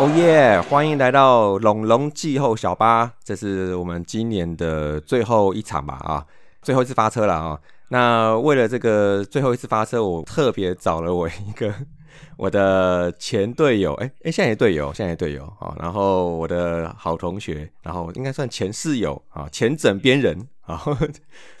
哦耶！欢迎来到龙龙季后小巴，这是我们今年的最后一场吧啊，最后一次发车了啊。那为了这个最后一次发车，我特别找了我一个 我的前队友，哎哎，现在也队友，现在也队友啊。然后我的好同学，然后应该算前室友啊，前枕边人啊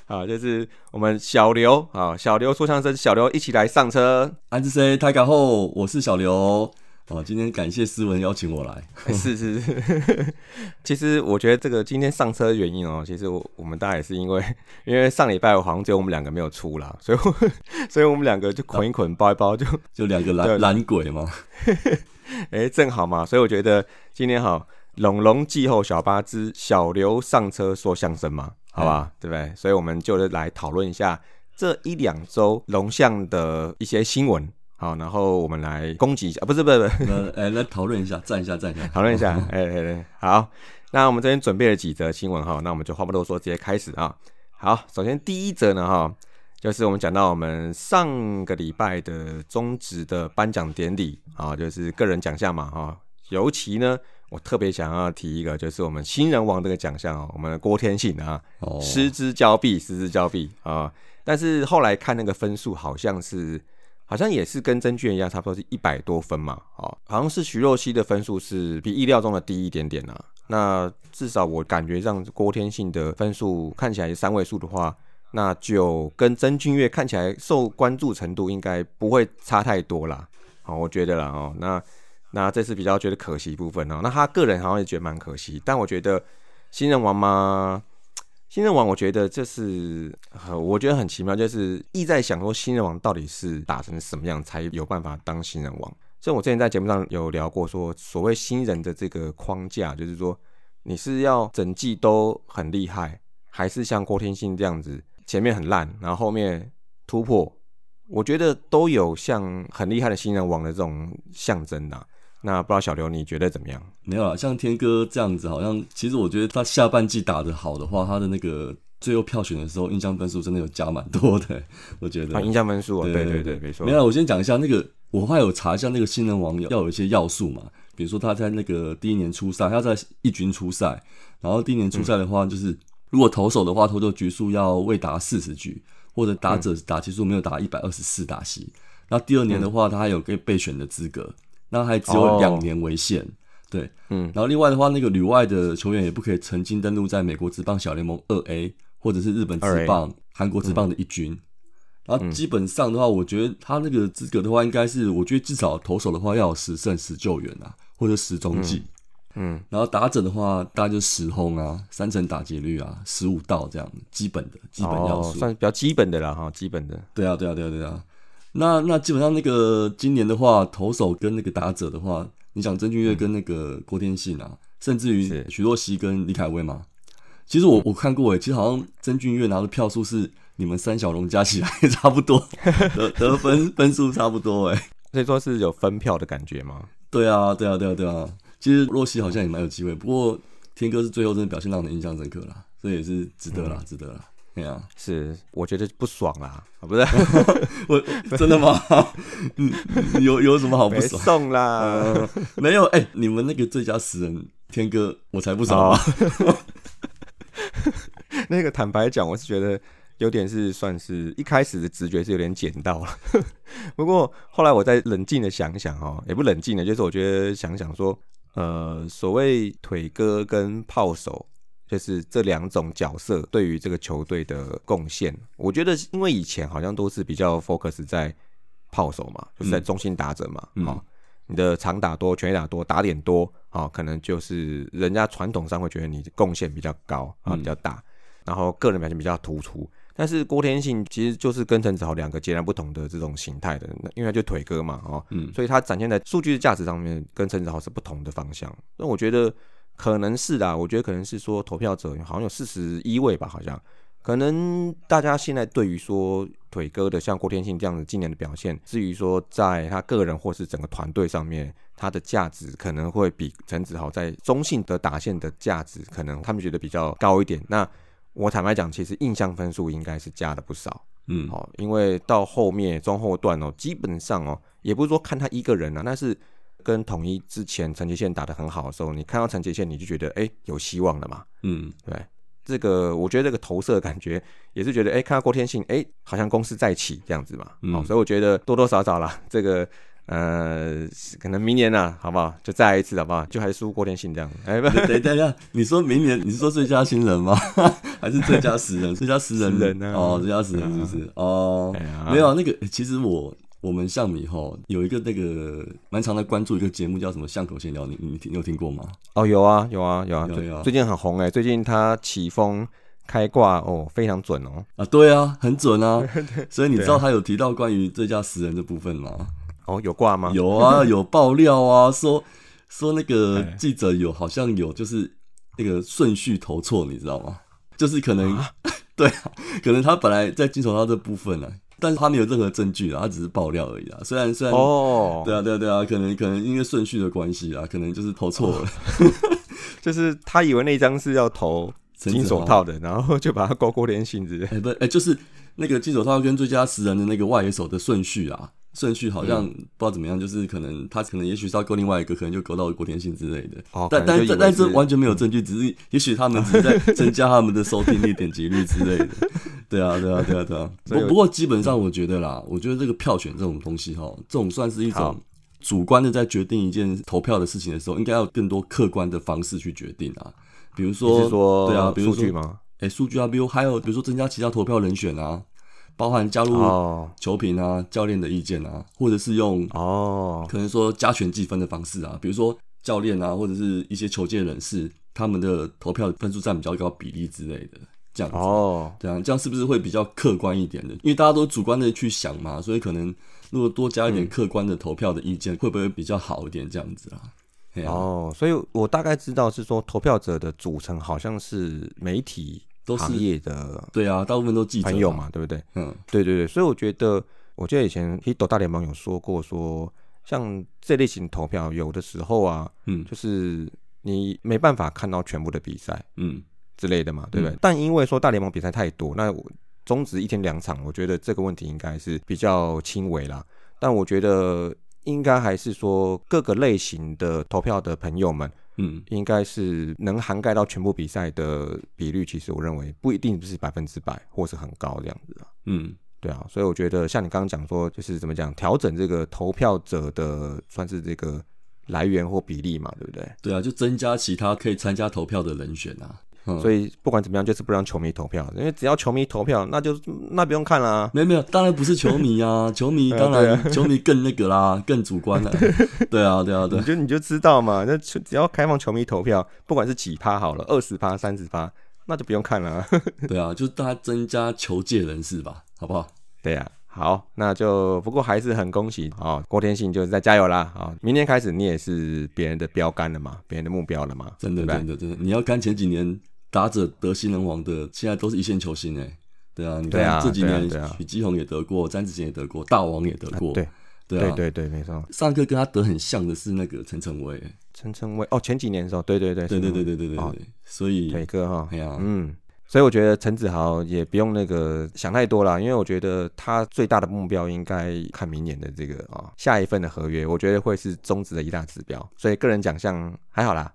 啊，就是我们小刘啊，小刘说相声，小刘一起来上车。安之 C 太敢吼，我是小刘。哦，今天感谢思文邀请我来。是是是，其实我觉得这个今天上车原因哦，其实我们大家也是因为，因为上礼拜好像只有我们两个没有出了，所以，所以我们两个就捆一捆，包一包，就就两个懒懒鬼嘛。哎，正好嘛，所以我觉得今天好，龙龙季后小八之小刘上车说相声嘛，好吧，对不对？所以我们就来讨论一下这一两周龙象的一些新闻。好，然后我们来攻击一下，不是，不是，不是，来来讨论一下，赞 一下，赞一下，讨论一下，哎哎，好，那我们这边准备了几则新闻哈，那我们就话不多说，直接开始啊。好，首先第一则呢哈，就是我们讲到我们上个礼拜的中职的颁奖典礼啊，就是个人奖项嘛哈，尤其呢，我特别想要提一个，就是我们新人王这个奖项，我们郭天信啊，失之交臂，失之交臂啊，但是后来看那个分数好像是。好像也是跟曾俊一样，差不多是一百多分嘛。哦，好像是徐若曦的分数是比意料中的低一点点呢。那至少我感觉，让郭天信的分数看起来是三位数的话，那就跟曾俊月看起来受关注程度应该不会差太多啦。好，我觉得啦，哦，那那这次比较觉得可惜部分呢，那他个人好像也觉得蛮可惜，但我觉得新人王嘛。新人王，我觉得这是，我觉得很奇妙，就是意在想说，新人王到底是打成什么样才有办法当新人王？所以，我之前在节目上有聊过，说所谓新人的这个框架，就是说你是要整季都很厉害，还是像郭天信这样子，前面很烂，然后后面突破？我觉得都有像很厉害的新人王的这种象征呐。那不知道小刘你觉得怎么样？没有啊，像天哥这样子，好像其实我觉得他下半季打的好的话，他的那个最后票选的时候，印象分数真的有加蛮多的。我觉得啊，印象分数，对对对，没错。没有，我先讲一下那个，我来有查一下那个新人网友要有一些要素嘛，比如说他在那个第一年初赛，他在一军出赛，然后第一年初赛的话，就是如果投手的话，投球局数要未达四十局，或者打者打其实没有达一百二十四打席。那第二年的话，他还有可以备选的资格。那还只有两年为限，对，嗯。然后另外的话，那个旅外的球员也不可以曾经登陆在美国职棒小联盟二 A，或者是日本职棒、韩国职棒的一军。然后基本上的话，我觉得他那个资格的话，应该是我觉得至少投手的话要十胜十救援啊，或者十中计。嗯。然后打者的话，大家就十轰啊，三成打击率啊，十五到这样基本的基本要素，算比较基本的啦哈，基本的。对啊对啊对啊对啊。那那基本上那个今年的话，投手跟那个打者的话，你想曾俊岳跟那个郭天信啊，甚至于许若曦跟李凯威嘛，其实我我看过诶，其实好像曾俊岳拿的票数是你们三小龙加起来差不多 得得分分数差不多诶，可以说是有分票的感觉吗？对啊对啊对啊对啊，其实若曦好像也蛮有机会，不过天哥是最后真的表现让人印象深刻啦，所以也是值得啦值得啦。是，我觉得不爽啊，不是，我真的吗？嗯，有有什么好不爽？送啦，没有哎，你们那个最佳死人天哥，我才不爽啊。那个坦白讲，我是觉得有点是算是一开始的直觉是有点捡到了，不过后来我再冷静的想想哦，也不冷静的，就是我觉得想想说，呃，所谓腿哥跟炮手。就是这两种角色对于这个球队的贡献，我觉得因为以前好像都是比较 focus 在炮手嘛，就是在中心打者嘛，啊，你的长打多、全打多、打点多，啊，可能就是人家传统上会觉得你贡献比较高啊比较大，然后个人表现比较突出。但是郭天信其实就是跟陈子豪两个截然不同的这种形态的，因为他就腿哥嘛，哦，嗯，所以他展现在数据的价值上面跟陈子豪是不同的方向。那我觉得。可能是的，我觉得可能是说投票者好像有四十一位吧，好像可能大家现在对于说腿哥的像郭天信这样子今年的表现，至于说在他个人或是整个团队上面，他的价值可能会比陈子豪在中性的打线的价值，可能他们觉得比较高一点。那我坦白讲，其实印象分数应该是加了不少，嗯，好，因为到后面中后段哦，基本上哦，也不是说看他一个人啊，那是。跟统一之前陈杰宪打的很好的时候，你看到陈杰宪，你就觉得哎有希望了嘛？嗯，对，这个我觉得这个投射的感觉也是觉得哎看到郭天信，哎好像公司再起这样子嘛。好，所以我觉得多多少少啦，这个呃可能明年呢，好不好就再来一次，好不好就还是输郭天信这样？哎，等一下，你说明年你是说最佳新人吗？还是最佳十人？最佳十人？人呢、哦，最佳十人是不是？哦，没有那个，其实我。我们像米哈有一个那个蛮常的关注一个节目，叫什么巷口闲聊，你你有听过吗？哦，有啊，有啊，有啊，对啊，最近很红哎，最近他起风开挂哦，非常准哦啊，对啊，很准啊，所以你知道他有提到关于最佳十人这部分吗？哦，有挂吗？有啊，有爆料啊，说说那个记者有好像有就是那个顺序投错，你知道吗？就是可能 对啊，可能他本来在接手他这部分呢。但是他没有任何证据啊，他只是爆料而已啊。虽然虽然，对啊对啊对啊，可能可能因为顺序的关系啊，可能就是投错了，就是他以为那张是要投金手套的，然后就把他勾勾连性子。哎不哎，就是那个金手套跟最佳十人的那个外援手的顺序啊。顺序好像不知道怎么样，就是可能他可能也许是要勾另外一个，可能就勾到国田信之类的。哦，但但但但是完全没有证据，只是也许他们只是在增加他们的收听率、点击率之类的。对啊，对啊，对啊，对啊。不不过基本上我觉得啦，我觉得这个票选这种东西哈，这种算是一种主观的，在决定一件投票的事情的时候，应该要有更多客观的方式去决定啊。比如说，对啊，比如说数据吗？哎，数据啊，比如还有比如说增加其他投票人选啊。包含加入球评啊、教练的意见啊，或者是用哦，可能说加权计分的方式啊，比如说教练啊，或者是一些球界人士他们的投票分数占比较高比例之类的，这样子哦，这样这样是不是会比较客观一点的？因为大家都主观的去想嘛，所以可能如果多加一点客观的投票的意见，会不会比较好一点？这样子啊，哦，所以我大概知道是说投票者的组成好像是媒体。都是行业的对啊，大部分都己朋友嘛，对不对？嗯，对对对，所以我觉得，我记得以前 Hit 大联盟有说过，说像这类型投票，有的时候啊，嗯，就是你没办法看到全部的比赛，嗯之类的嘛，对不对？但因为说大联盟比赛太多，那我终止一天两场，我觉得这个问题应该是比较轻微啦。但我觉得应该还是说各个类型的投票的朋友们。嗯，应该是能涵盖到全部比赛的比率，其实我认为不一定不是百分之百，或是很高这样子啊。嗯，对啊，所以我觉得像你刚刚讲说，就是怎么讲调整这个投票者的算是这个来源或比例嘛，对不对？对啊，就增加其他可以参加投票的人选啊。所以不管怎么样，就是不让球迷投票，因为只要球迷投票，那就那不用看了啊。没有没有，当然不是球迷啊，球迷当然球迷更那个啦，更主观了。对啊对啊对。你就你就知道嘛，那只要开放球迷投票，不管是几趴好了，二十趴、三十趴，那就不用看了。对啊，就大家增加球界人士吧，好不好？对呀，好，那就不过还是很恭喜啊，郭天信就是在加油啦啊，明天开始你也是别人的标杆了嘛，别人的目标了嘛。真的真的真的，你要看前几年。打者得新人王的，现在都是一线球星哎，对啊，你看这几年许基宏也得过，詹子贤也得过，大王也得过，对对对对，没错。上个跟他得很像的是那个陈诚威，陈诚威哦，前几年的时候，对对对对对对对对对，所以磊哥哈，哎呀，嗯，所以我觉得陈子豪也不用那个想太多了，因为我觉得他最大的目标应该看明年的这个啊下一份的合约，我觉得会是终止的一大指标。所以个人奖项还好啦，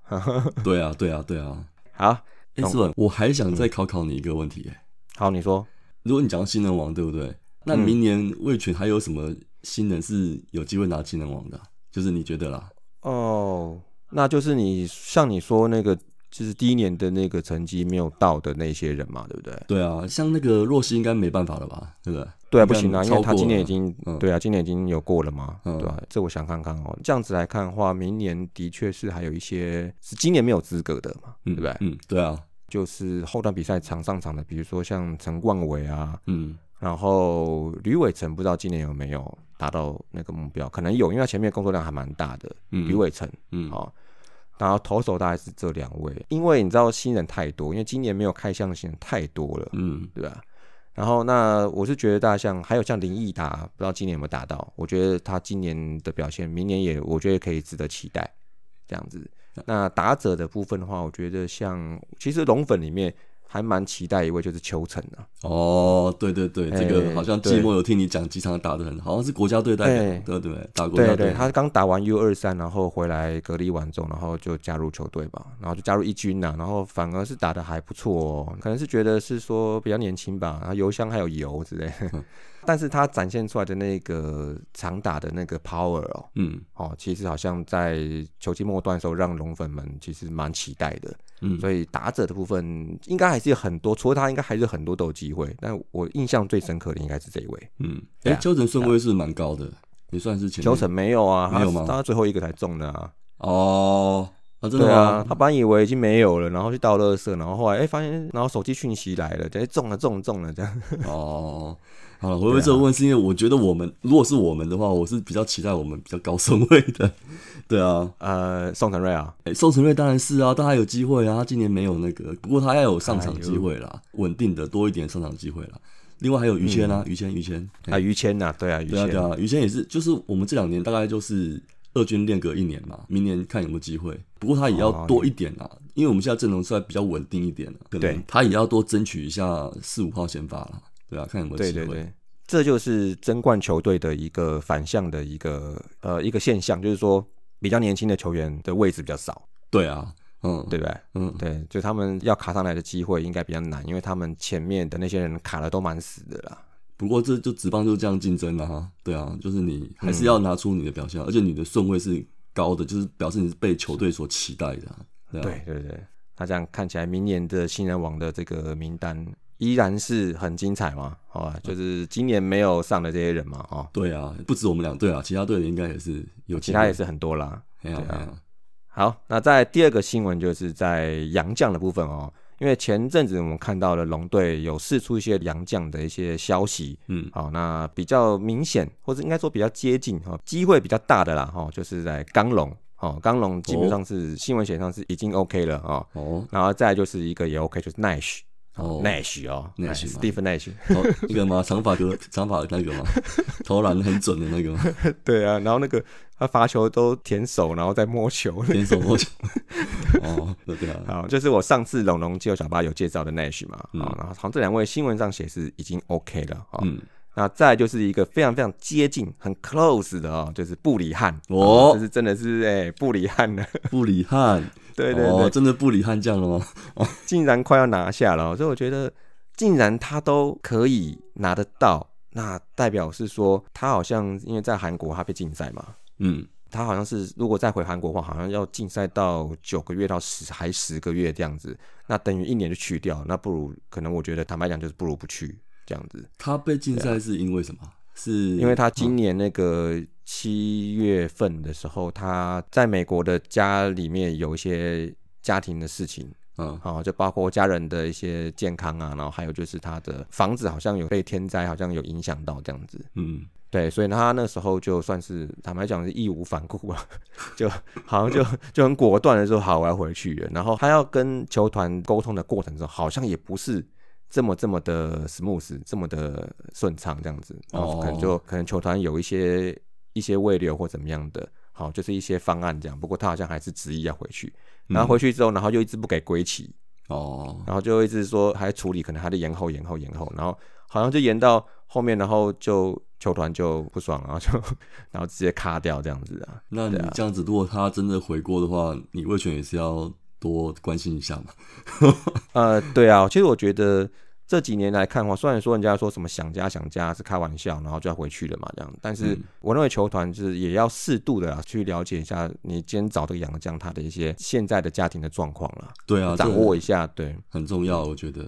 对啊对啊对啊，好。哎，志文，我还想再考考你一个问题，哎，好，你说，如果你讲到新人王，对不对？那明年魏权还有什么新人是有机会拿新人王的？就是你觉得啦。哦，那就是你像你说那个，就是第一年的那个成绩没有到的那些人嘛，对不对？对啊，像那个若曦应该没办法了吧？对不对？对啊，不行啊，因为他今年已经对啊，今年已经有过了嘛，对吧？这我想看看哦。这样子来看的话，明年的确是还有一些是今年没有资格的嘛，对不对？嗯，对啊，就是后段比赛常上场的，比如说像陈冠伟啊，嗯，然后吕伟成不知道今年有没有达到那个目标，可能有，因为前面工作量还蛮大的。吕伟成，嗯，好，然后投手大概是这两位，因为你知道新人太多，因为今年没有开箱的新人太多了，嗯，对吧？然后那我是觉得，大象还有像林毅达，不知道今年有没有达到？我觉得他今年的表现，明年也我觉得可以值得期待。这样子，那打者的部分的话，我觉得像其实龙粉里面。还蛮期待一位就是邱成的哦，对对对，这个好像寂寞有听你讲，经场打的很好，好像是国家队代表，对对，打国家队，他刚打完 U 二三，然后回来隔离完之后，然后就加入球队吧，然后就加入一军呐，然后反而是打的还不错，可能是觉得是说比较年轻吧，然后油箱还有油之类。但是他展现出来的那个长打的那个 power 哦，嗯，哦，其实好像在球季末段时候，让龙粉们其实蛮期待的，嗯，所以打者的部分应该还是有很多，除了他，应该还是很多都有机会。但我印象最深刻的应该是这一位，嗯，哎，邱成顺位是蛮高的，也算是前。邱成没有啊，没有吗？他最后一个才中呢，哦，啊，真的啊，他本来以为已经没有了，然后去倒垃圾，然后后来哎发现，然后手机讯息来了，等于中了，中了，中了，这样，哦。好了，回回这问是因为我觉得我们如果是我们的话，我是比较期待我们比较高顺位的，对啊，呃，宋晨瑞啊，哎，宋晨瑞当然是啊，他有机会啊，他今年没有那个，不过他要有上场机会啦，稳定的多一点上场机会啦。另外还有于谦啊，于谦，于谦啊，于谦啊，对啊，对啊，对啊，于谦也是，就是我们这两年大概就是二军练隔一年嘛，明年看有没有机会，不过他也要多一点啊，因为我们现在阵容来比较稳定一点，对他也要多争取一下四五号先发了。对看有有没对对，这就是争冠球队的一个反向的一个呃一个现象，就是说比较年轻的球员的位置比较少。对啊，嗯，对不对？嗯，对，就他们要卡上来的机会应该比较难，因为他们前面的那些人卡的都蛮死的啦。不过这就纸棒就这样竞争了哈。对啊，就是你还是要拿出你的表现，而且你的顺位是高的，就是表示你是被球队所期待的。对对对，那这样看起来，明年的新人王的这个名单。依然是很精彩嘛，吧，就是今年没有上的这些人嘛，哦，对啊，不止我们两队啊，其他队的应该也是有，其他也是很多啦，对啊。好，那在第二个新闻就是在杨将的部分哦，因为前阵子我们看到了龙队有试出一些杨将的一些消息，嗯，好，那比较明显或者应该说比较接近哈，机会比较大的啦哈，就是在刚龙哦，刚龙基本上是新闻写上是已经 OK 了啊，哦，然后再就是一个也 OK 就是 Nash。哦，Nash 哦，Nash，Stephen Nash，那个嘛，长发哥，长发那个嘛，投篮很准的那个。对啊，然后那个他罚球都舔手，然后再摸球，舔手摸球。哦，对啊，好，就是我上次龙龙街头小巴有介绍的 Nash 嘛，啊，然后好像这两位新闻上写是已经 OK 了啊，嗯，那再就是一个非常非常接近、很 close 的啊，就是布里汉，哦，这是真的是哎，布里汉的布里汉。对对对，真的不理悍将了吗？竟然快要拿下了，所以我觉得，竟然他都可以拿得到，那代表是说，他好像因为在韩国他被禁赛嘛，嗯，他好像是如果再回韩国的话，好像要禁赛到九个月到十还十个月这样子，那等于一年就去掉，那不如可能我觉得坦白讲就是不如不去这样子。他被禁赛是因为什么？是因为他今年那个七月份的时候，他在美国的家里面有一些家庭的事情，嗯，好，就包括家人的一些健康啊，然后还有就是他的房子好像有被天灾，好像有影响到这样子，嗯，对，所以他那时候就算是坦白讲是义无反顾啊，就好像就就很果断的说好，我要回去了。然后他要跟球团沟通的过程中，好像也不是。这么这么的 smooth，这么的顺畅，这样子，然后可能就可能球团有一些一些未留或怎么样的，好，就是一些方案这样。不过他好像还是执意要回去，然后回去之后，然后就一直不给归期，哦，然后就一直说还处理，可能还得延后延后延后，然后好像就延到后面，然后就球团就不爽，然后就然后直接卡掉这样子啊。那你这样子，如果他真的回过的话，你未权也是要。多关心一下嘛，呃，对啊，其实我觉得这几年来看的话，虽然说人家说什么想家想家是开玩笑，然后就要回去了嘛这样，但是我认为球团是也要适度的啊，去了解一下你今天找的杨将他的一些现在的家庭的状况了，对啊，掌握一下，对，很重要，我觉得。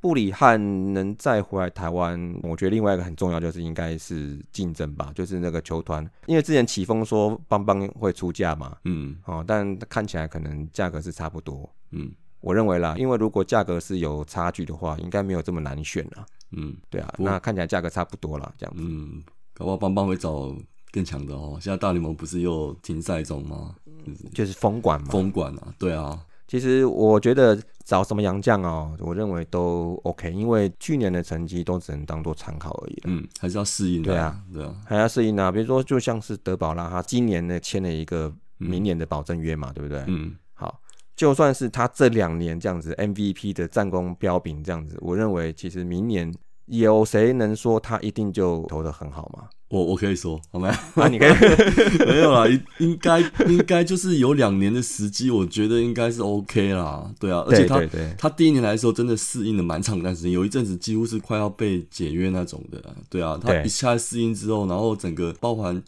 布里汉能再回来台湾，我觉得另外一个很重要就是应该是竞争吧，就是那个球团，因为之前起风说邦邦会出价嘛，嗯，哦，但看起来可能价格是差不多，嗯，我认为啦，因为如果价格是有差距的话，应该没有这么难选啊，嗯，对啊，那看起来价格差不多了，这样，嗯，搞不好邦邦会找更强的哦，现在大联盟不是又停赛中吗？就是封管嘛，封管啊，对啊。其实我觉得找什么洋将哦，我认为都 OK，因为去年的成绩都只能当做参考而已。嗯，还是要适应。对啊，对啊，还要适应啊。比如说，就像是德保拉，他今年呢签了一个明年的保证约嘛，对不对？嗯，好，就算是他这两年这样子 MVP 的战功标炳这样子，我认为其实明年有谁能说他一定就投的很好吗？我我可以说好吗？啊，你可以 没有啦，应该应该就是有两年的时机，我觉得应该是 OK 啦。对啊，而且他他第一年来的时候，真的适应的蛮长，段时间，有一阵子几乎是快要被解约那种的。对啊，他一下适应之后，然后整个包含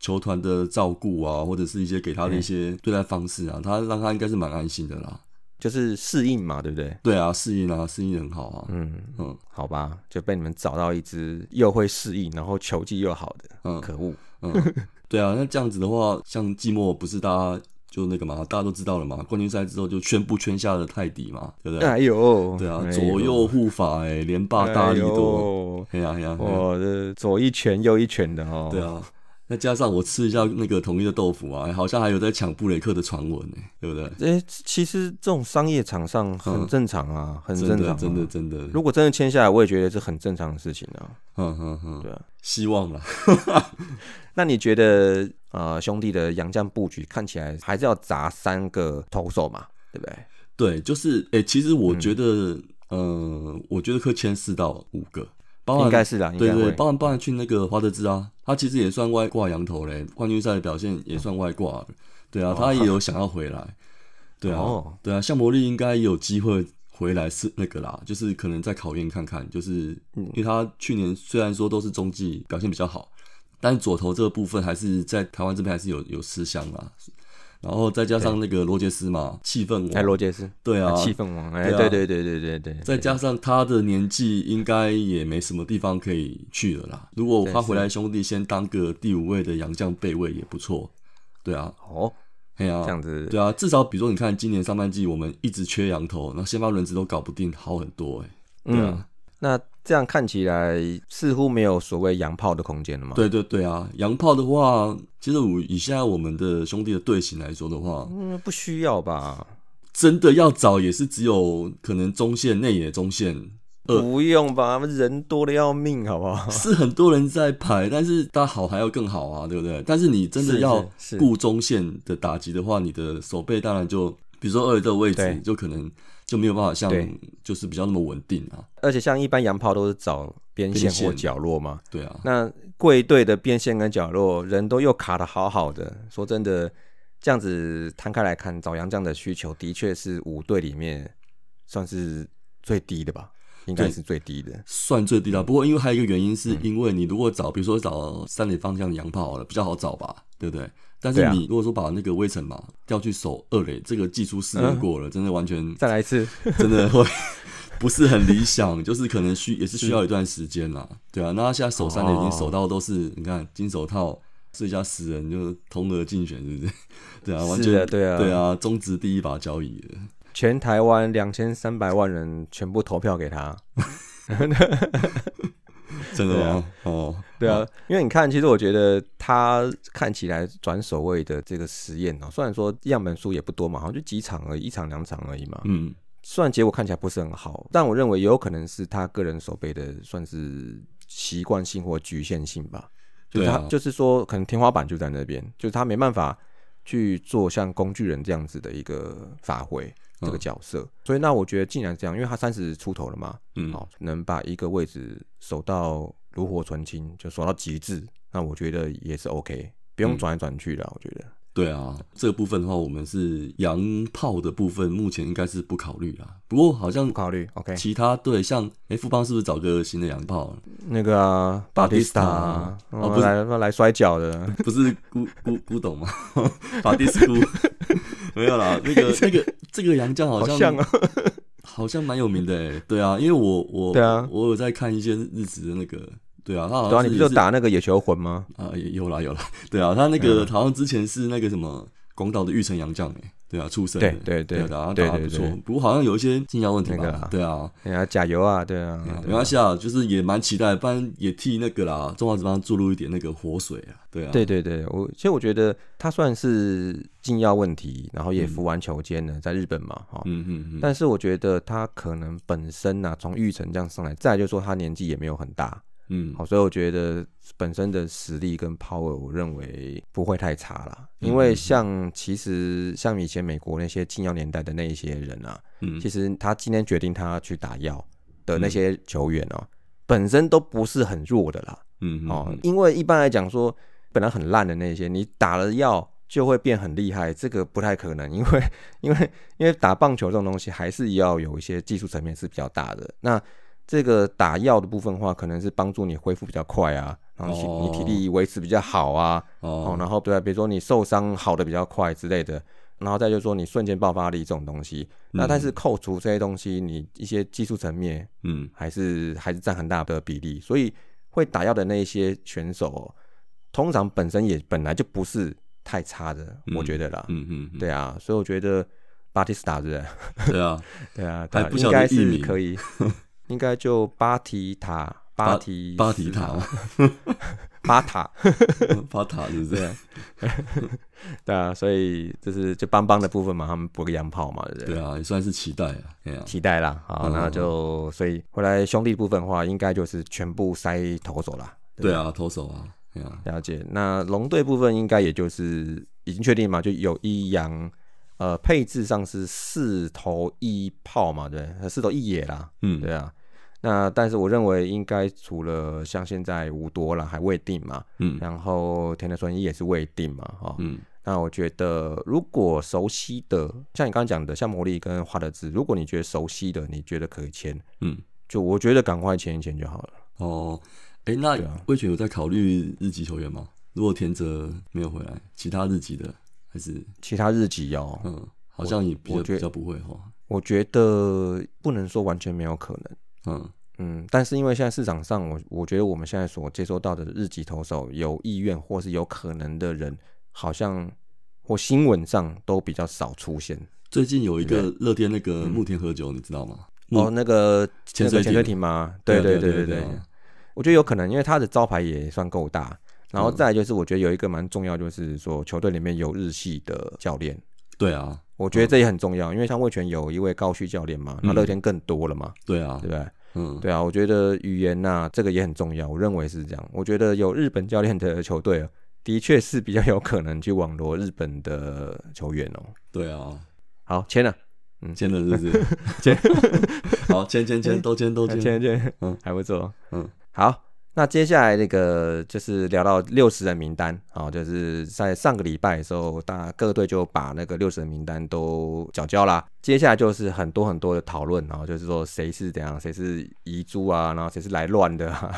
球团的照顾啊，或者是一些给他的一些对待方式啊，他让他应该是蛮安心的啦。就是适应嘛，对不对？对啊，适应啊，适应很好啊。嗯嗯，好吧，就被你们找到一只又会适应，然后球技又好的。嗯，可恶。嗯，对啊。那这样子的话，像季末不是大家就那个嘛，大家都知道了嘛，冠军赛之后就宣布圈下的泰迪嘛，对不对？哎呦，对啊，左右护法哎，连霸大力多。哎呀哎呀，我的左一拳右一拳的哦。对啊。再加上我吃一下那个统一的豆腐啊，好像还有在抢布雷克的传闻呢，对不对？哎，其实这种商业场上很正常啊，很正常。真的真的。如果真的签下来，我也觉得是很正常的事情啊。嗯嗯嗯。对，啊，希望了。那你觉得啊，兄弟的洋将布局看起来还是要砸三个投手嘛？对不对？对，就是哎，其实我觉得，呃，我觉得可签四到五个。应该是的，对对，包办包去那个华德兹啊，他其实也算外挂羊头嘞，冠军赛的表现也算外挂。对啊，他也有 想要回来。对啊，对啊，像魔力应该有机会回来是那个啦，就是可能再考验看看，就是因为他去年虽然说都是中继表现比较好，但左投这个部分还是在台湾这边还是有有思乡啊。然后再加上那个罗杰斯嘛，气氛王。哎，罗杰斯，对啊，气氛王。哎，对对对对对对。再加上他的年纪，应该也没什么地方可以去了啦。如果他回来，兄弟先当个第五位的洋将备位也不错。对啊。哦。哎呀，这样子。对啊，至少比如说，你看今年上半季我们一直缺羊头，然后先发轮子都搞不定，好很多哎。嗯。那这样看起来似乎没有所谓洋炮的空间了嘛？对对对啊，洋炮的话，其实我以现在我们的兄弟的队形来说的话，嗯，不需要吧？真的要找也是只有可能中线内野中线，呃，不用吧？人多的要命，好不好？是很多人在排，但是打好还要更好啊，对不对？但是你真的要顾中线的打击的话，你的手背当然就，比如说二的位置，就可能。就没有办法像，就是比较那么稳定啊。而且像一般洋炮都是找边线或角落嘛。对啊。那贵队的边线跟角落人都又卡的好好的。说真的，这样子摊开来看，找洋将的需求的确是五队里面算是最低的吧？应该是最低的。算最低了。不过因为还有一个原因，是因为你如果找，比如说找三里方向的洋炮好了，比较好找吧？对不对？但是你如果说把那个魏晨嘛调去守二垒，这个技术试验过了，真的完全再来一次，真的会 不是很理想，就是可能需也是需要一段时间啦。对啊，那他现在守三垒已经守到都是，你看金手套最佳十人就是同额竞选是不是？对啊，完全对啊对啊，终止第一把交椅了。全台湾两千三百万人全部投票给他，真的吗？哦。对啊，因为你看，其实我觉得他看起来转守卫的这个实验哦，虽然说样本数也不多嘛，好像就几场而已，一场两场而已嘛。嗯，虽然结果看起来不是很好，但我认为也有可能是他个人守备的算是习惯性或局限性吧。就是他就是说，可能天花板就在那边，就是他没办法去做像工具人这样子的一个发挥这个角色。所以那我觉得，既然这样，因为他三十出头了嘛，嗯，哦，能把一个位置守到。炉火纯青，就耍到极致，那我觉得也是 OK，不用转来转去的。我觉得，对啊，这部分的话，我们是洋炮的部分，目前应该是不考虑了。不过好像考虑 OK，其他对像 F 富邦是不是找个新的洋炮？那个啊，巴蒂斯塔，来来摔跤的，不是古古古董吗？巴蒂斯古，没有啦，那个那个这个洋将好像好像蛮有名的诶。对啊，因为我我对啊，我有在看一些日子的那个。对啊，他好像就打那个野球魂吗？啊，有啦有啦，对啊，他那个好像之前是那个什么广岛的玉成洋将诶，对啊，出生对对对，然后打的不错，不过好像有一些禁药问题吧？对啊，哎呀，加油啊，对啊，没关系啊，就是也蛮期待，不然也替那个啦，中华职棒注入一点那个活水啊，对啊，对对对，我其实我觉得他算是禁药问题，然后也服完球间了，在日本嘛，哈，嗯嗯嗯，但是我觉得他可能本身呐，从玉成这样上来，再就说他年纪也没有很大。嗯，好，所以我觉得本身的实力跟 power，我认为不会太差了。因为像其实像以前美国那些禁药年代的那一些人啊，嗯，其实他今天决定他去打药的那些球员哦，本身都不是很弱的啦。嗯，哦，因为一般来讲说，本来很烂的那些，你打了药就会变很厉害，这个不太可能，因为 因为因为打棒球这种东西还是要有一些技术层面是比较大的。那这个打药的部分话，可能是帮助你恢复比较快啊，然后你体力维持比较好啊，哦，然后对啊，比如说你受伤好的比较快之类的，然后再就是说你瞬间爆发力这种东西，那但是扣除这些东西，你一些技术层面，嗯，还是还是占很大的比例，所以会打药的那些选手，通常本身也本来就不是太差的，我觉得啦，嗯嗯，对啊，所以我觉得巴蒂斯塔的，对啊，对啊，应该是可以。应该就巴提塔、巴提、巴提塔、巴塔、巴塔，是不是？对啊，所以就是就邦邦的部分嘛，他们补个洋炮嘛，对不对？对啊，也算是期待啊，期待啦。好，那就所以后来兄弟部分的话，应该就是全部塞投手啦。对啊，投手啊，啊。了解。那龙队部分应该也就是已经确定嘛，就有一洋。呃，配置上是四头一炮嘛，对，四头一野啦，嗯，对啊。那但是我认为应该除了像现在无多了，还未定嘛，嗯。然后田德春一也是未定嘛，哈，嗯。那我觉得如果熟悉的，像你刚刚讲的，像魔力跟画德字，如果你觉得熟悉的，你觉得可以签，嗯，就我觉得赶快签一签就好了。哦，哎，那魏群有在考虑日籍球员吗？如果田泽没有回来，其他日籍的？是其他日籍哦，嗯，好像也比较不会哈。我觉得不能说完全没有可能，嗯嗯，但是因为现在市场上，我我觉得我们现在所接收到的日籍投手有意愿或是有可能的人，好像或新闻上都比较少出现。最近有一个乐天那个木田喝酒，你知道吗？哦，那个潜水艇吗？对对对对对，我觉得有可能，因为他的招牌也算够大。然后再就是，我觉得有一个蛮重要，就是说球队里面有日系的教练。对啊，我觉得这也很重要，因为像魏权有一位高须教练嘛，那乐天更多了嘛。对啊，对不对？嗯，对啊，我觉得语言呐，这个也很重要。我认为是这样，我觉得有日本教练的球队，的确是比较有可能去网罗日本的球员哦。对啊，好签了，嗯，签了日子，签，好签签签都签都签签，嗯，还不错，嗯，好。那接下来那个就是聊到六十人名单啊，就是在上个礼拜的时候，大各队就把那个六十人名单都缴交啦。接下来就是很多很多的讨论，然后就是说谁是怎样，谁是遗珠啊，然后谁是来乱的啊，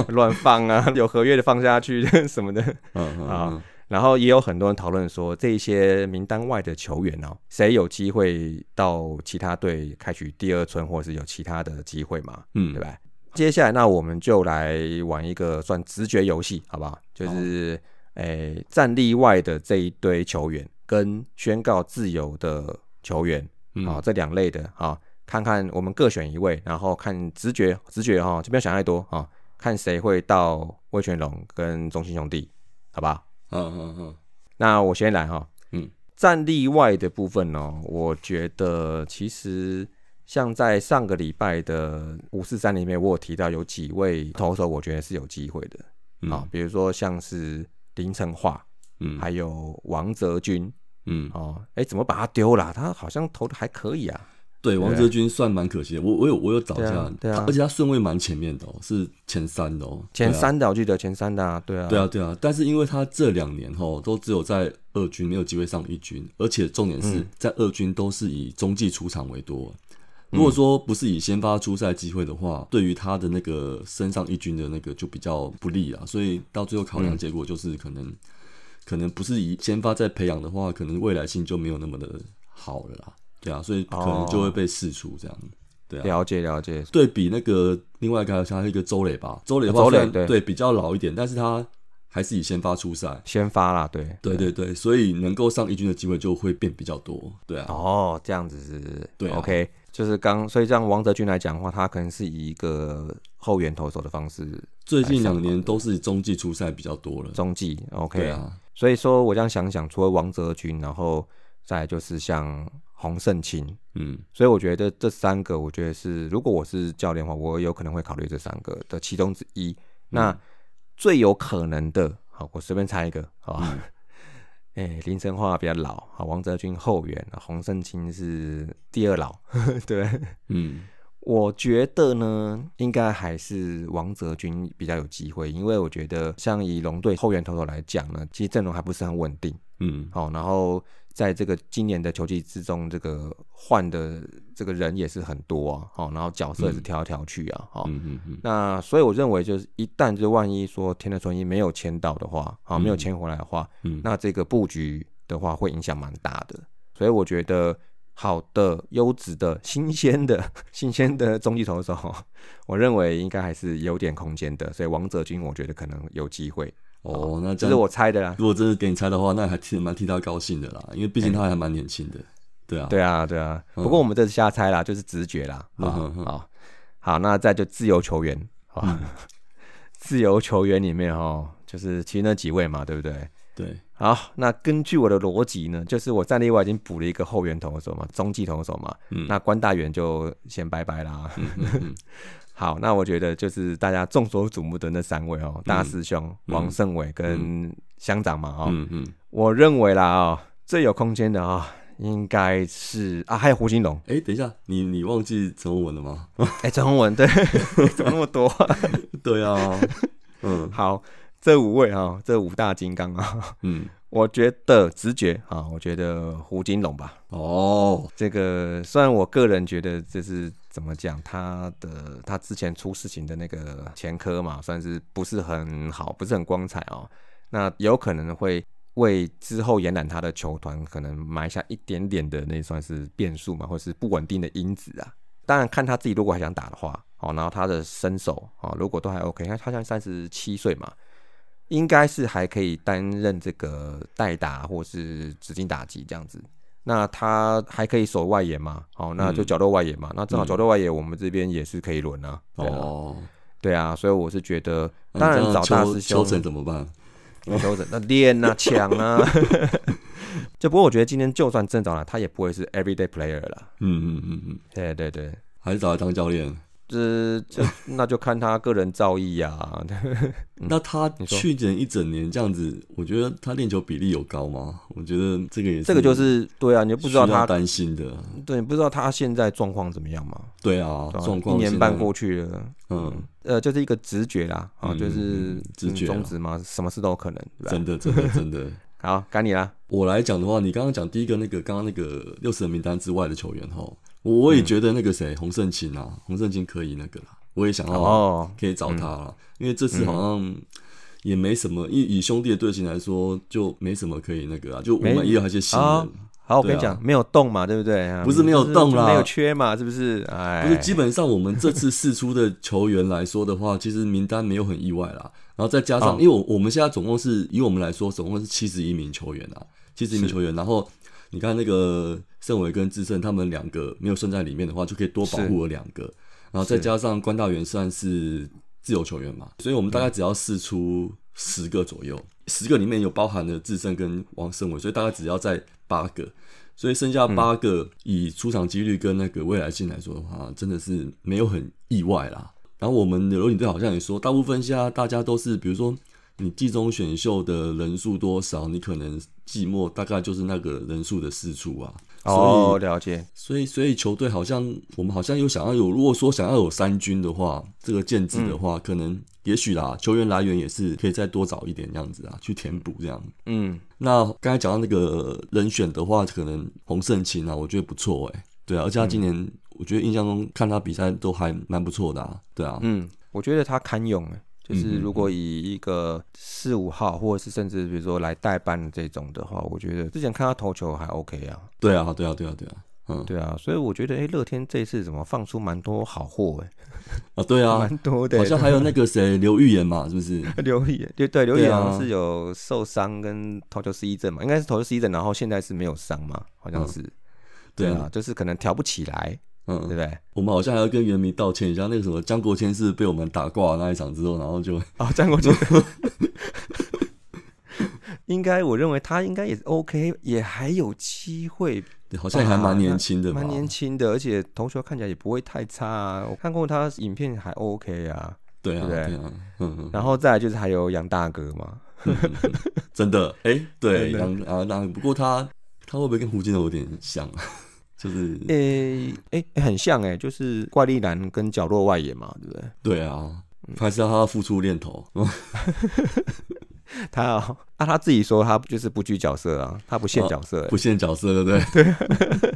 乱放啊，有合约的放下去 什么的啊。然后也有很多人讨论说，这一些名单外的球员哦，谁有机会到其他队开取第二春，或者是有其他的机会嘛？嗯，对吧？接下来，那我们就来玩一个算直觉游戏，好不好？就是诶，战例外的这一堆球员跟宣告自由的球员，好这两类的，啊，看看我们各选一位，然后看直觉，直觉哈，这边想太多啊，看谁会到魏权龙跟中心兄弟，好吧？嗯嗯嗯，那我先来哈，嗯，战例外的部分哦，我觉得其实。像在上个礼拜的五四三里面，我有提到有几位投手，我觉得是有机会的啊，比如说像是林成化，嗯，还有王哲君，嗯，哦，哎，怎么把他丢了？他好像投的还可以啊。对，王哲君算蛮可惜。我我有我有找一下，对啊，而且他顺位蛮前面的哦，是前三的哦。前三的我记得前三的啊，对啊，对啊，对啊。但是因为他这两年吼都只有在二军，没有机会上一军，而且重点是在二军都是以中继出场为多。如果说不是以先发出赛机会的话，对于他的那个身上一军的那个就比较不利啦。所以到最后考量结果就是可能可能不是以先发再培养的话，可能未来性就没有那么的好了啦。对啊，所以可能就会被释出这样。对，啊，了解了解。对比那个另外一个，像一个周磊吧，周磊的话，对对比较老一点，但是他还是以先发出赛，先发啦，对对对对，所以能够上一军的机会就会变比较多。对啊，哦，这样子，是，对，OK。就是刚，所以这样王泽君来讲的话，他可能是以一个后援投手的方式。最近两年都是中继出赛比较多了。中继，OK。啊。所以说，我这样想想，除了王泽君，然后再就是像洪胜清，嗯。所以我觉得这三个，我觉得是，如果我是教练的话，我有可能会考虑这三个的其中之一。那最有可能的，好，我随便猜一个，好吧。哎，林生话比较老，啊，王泽军后援，洪胜清是第二老，对，嗯，我觉得呢，应该还是王泽军比较有机会，因为我觉得像以龙队后援头头来讲呢，其实阵容还不是很稳定，嗯，好，然后。在这个今年的球季之中，这个换的这个人也是很多啊，好，然后角色也是挑来挑去啊，好，那所以我认为就是一旦就万一说天的纯一没有签到的话，哦，没有签回来的话，那这个布局的话会影响蛮大的。所以我觉得好的、优质的、新鲜的、新鲜的中继投手，我认为应该还是有点空间的。所以王泽君，我觉得可能有机会。哦，那这是我猜的啦。如果真是给你猜的话，那还替蛮替他高兴的啦，因为毕竟他还蛮年轻的，对啊。对啊，对啊。不过我们这是瞎猜啦，就是直觉啦。啊好，那再就自由球员，自由球员里面哈，就是其实那几位嘛，对不对？对。好，那根据我的逻辑呢，就是我战力外已经补了一个后援投手嘛，中继投手嘛。嗯。那关大元就先拜拜啦。好，那我觉得就是大家众所瞩目的那三位哦，大师兄王胜伟跟乡长嘛哦，嗯嗯，我认为啦哦，最有空间的啊，应该是啊，还有胡金龙。哎，等一下，你你忘记中文了吗？哎，中文问？对，怎么那么多？对啊，嗯，好，这五位啊，这五大金刚啊，嗯，我觉得直觉啊，我觉得胡金龙吧。哦，这个虽然我个人觉得这是。怎么讲？他的他之前出事情的那个前科嘛，算是不是很好，不是很光彩哦。那有可能会为之后延揽他的球团，可能埋下一点点的那算是变数嘛，或是不稳定的因子啊。当然，看他自己如果还想打的话，哦，然后他的身手啊，如果都还 OK，他他现在三十七岁嘛，应该是还可以担任这个代打或是指定打击这样子。那他还可以守外野嘛？哦，那就角落外野嘛。那正好角落外野，我们这边也是可以轮啊。哦，对啊，所以我是觉得，当然找大师兄。整怎么办？修 整那练啊，抢啊。就不过我觉得今天就算正找来，他也不会是 everyday player 了。嗯嗯嗯嗯，对对对，还是找来当教练。这这那就看他个人造诣呀。那他去年一整年这样子，我觉得他练球比例有高吗？我觉得这个也是这个就是对啊，你不知道他担心的，对，不知道他现在状况怎么样吗？对啊，状况一年半过去了，嗯，呃，就是一个直觉啦，啊，就是直觉终止嘛，什么事都有可能，真的，真的，真的。好，该你了。我来讲的话，你刚刚讲第一个那个刚刚那个六十人名单之外的球员哈。我也觉得那个谁洪胜钦啊，洪胜钦可以那个了，我也想要可以找他了，因为这次好像也没什么，以以兄弟的队形来说，就没什么可以那个啊，就我们也有一些新人。好，我跟你讲，没有动嘛，对不对？不是没有动啦，没有缺嘛，是不是？不是基本上我们这次试出的球员来说的话，其实名单没有很意外啦。然后再加上，因为我我们现在总共是以我们来说总共是七十一名球员啊，七十一名球员，然后。你看那个盛伟跟智胜，他们两个没有算在里面的话，就可以多保护了两个，然后再加上关大元算是自由球员嘛，所以我们大概只要试出十个左右，十个里面有包含了智胜跟王盛伟，所以大概只要在八个，所以剩下八个以出场几率跟那个未来性来说的话，真的是没有很意外啦。然后我们的罗队好像也说，大部分现在大家都是比如说。你季中选秀的人数多少？你可能季末大概就是那个人数的四处啊。哦，了解。所以，所以球队好像我们好像有想要有，如果说想要有三军的话，这个建制的话，可能也许啦，球员来源也是可以再多找一点这样子啊，去填补这样。嗯，那刚才讲到那个人选的话，可能洪胜钦啊，我觉得不错哎。对啊，而且他今年我觉得印象中看他比赛都还蛮不错的啊。对啊，嗯，我觉得他堪用哎。就是如果以一个四五号，或者是甚至比如说来代班的这种的话，我觉得之前看他投球还 OK 啊。对啊，对啊，对啊，对啊，嗯，对啊，所以我觉得，哎，乐天这次怎么放出蛮多好货哎？啊，对啊，蛮多的，好像还有那个谁刘玉言嘛，是不是？刘玉言，对对，刘玉言是有受伤跟投球失忆症嘛，应该是投球失忆症，然后现在是没有伤嘛，好像是。对啊，就是可能调不起来。嗯，对不对？我们好像还要跟袁明道歉一下。那个什么，江国谦是被我们打挂那一场之后，然后就啊，江国谦 应该我认为他应该也 OK，也还有机会。好像还蛮年轻的，蛮年轻的，而且同学看起来也不会太差。我看过他影片，还 OK 啊。对啊，对啊，嗯。然后再来就是还有杨大哥嘛，真的哎，对 杨啊那不过他他会不会跟胡金龙有点像？就是，诶诶，很像诶，就是怪力男跟角落外野嘛，对不对？对啊，还是要他付出念头。他啊，他自己说他就是不拘角色啊，他不限角色，不限角色，对不 对？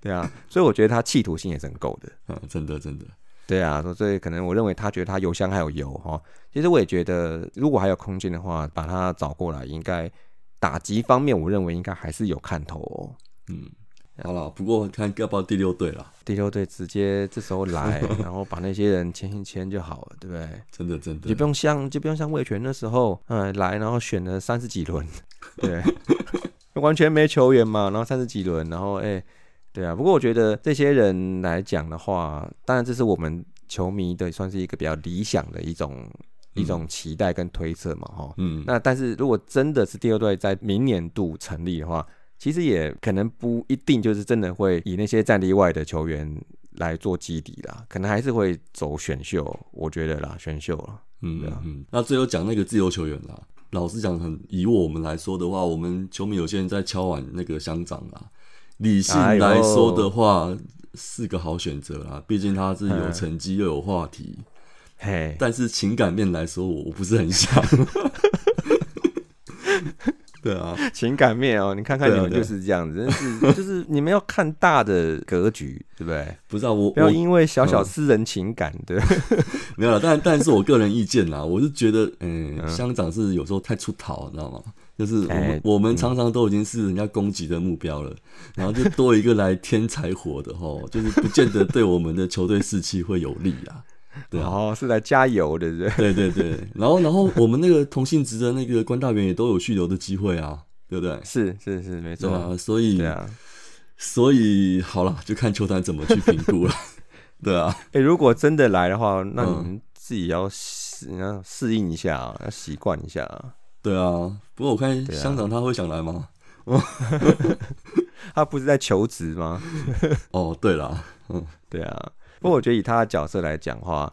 对啊，所以我觉得他企图心也是很够的。嗯，真的，真的。对啊，所以可能我认为他觉得他油箱还有油哈。其实我也觉得，如果还有空间的话，把他找过来，应该打击方面，我认为应该还是有看头哦。嗯。好了，不过看要不要第六队了。第六队直接这时候来，然后把那些人签一签就好了，对不对？真的真的，就不用像就不用像魏权那时候，嗯，来然后选了三十几轮，对，完全没球员嘛，然后三十几轮，然后哎，对啊。不过我觉得这些人来讲的话，当然这是我们球迷的算是一个比较理想的一种一种期待跟推测嘛，哈，嗯。那但是如果真的是第二队在明年度成立的话。其实也可能不一定，就是真的会以那些战力外的球员来做基底啦，可能还是会走选秀，我觉得啦，选秀啦。嗯嗯，那最后讲那个自由球员啦，老实讲，很以我们来说的话，我们球迷有些人在敲碗那个香肠啦，理性来说的话是个好选择啦，毕竟他是有成绩又有话题。嘿，但是情感面来说，我我不是很想。对啊，情感面哦，你看看你们就是这样子，真是 就是你们要看大的格局，对不对？不知啊，我不要因为小小私人情感对，没有了。但但是，我个人意见啦，我是觉得，嗯，乡长是有时候太出逃，知道吗？就是我们常常都已经是人家攻击的目标了，然后就多一个来添柴火的吼，就是不见得对我们的球队士气会有利啊。对，然后是来加油的，对不对？对对对，然后然后我们那个同性职的那个关大员也都有去留的机会啊，对不对？是是是，没错啊。所以啊，所以好了，就看球团怎么去评估了。对啊，哎，如果真的来的话，那你们自己要适适应一下啊，要习惯一下啊。对啊，不过我看香港他会想来吗？他不是在求职吗？哦，对了，嗯，对啊。不过我觉得以他的角色来讲话，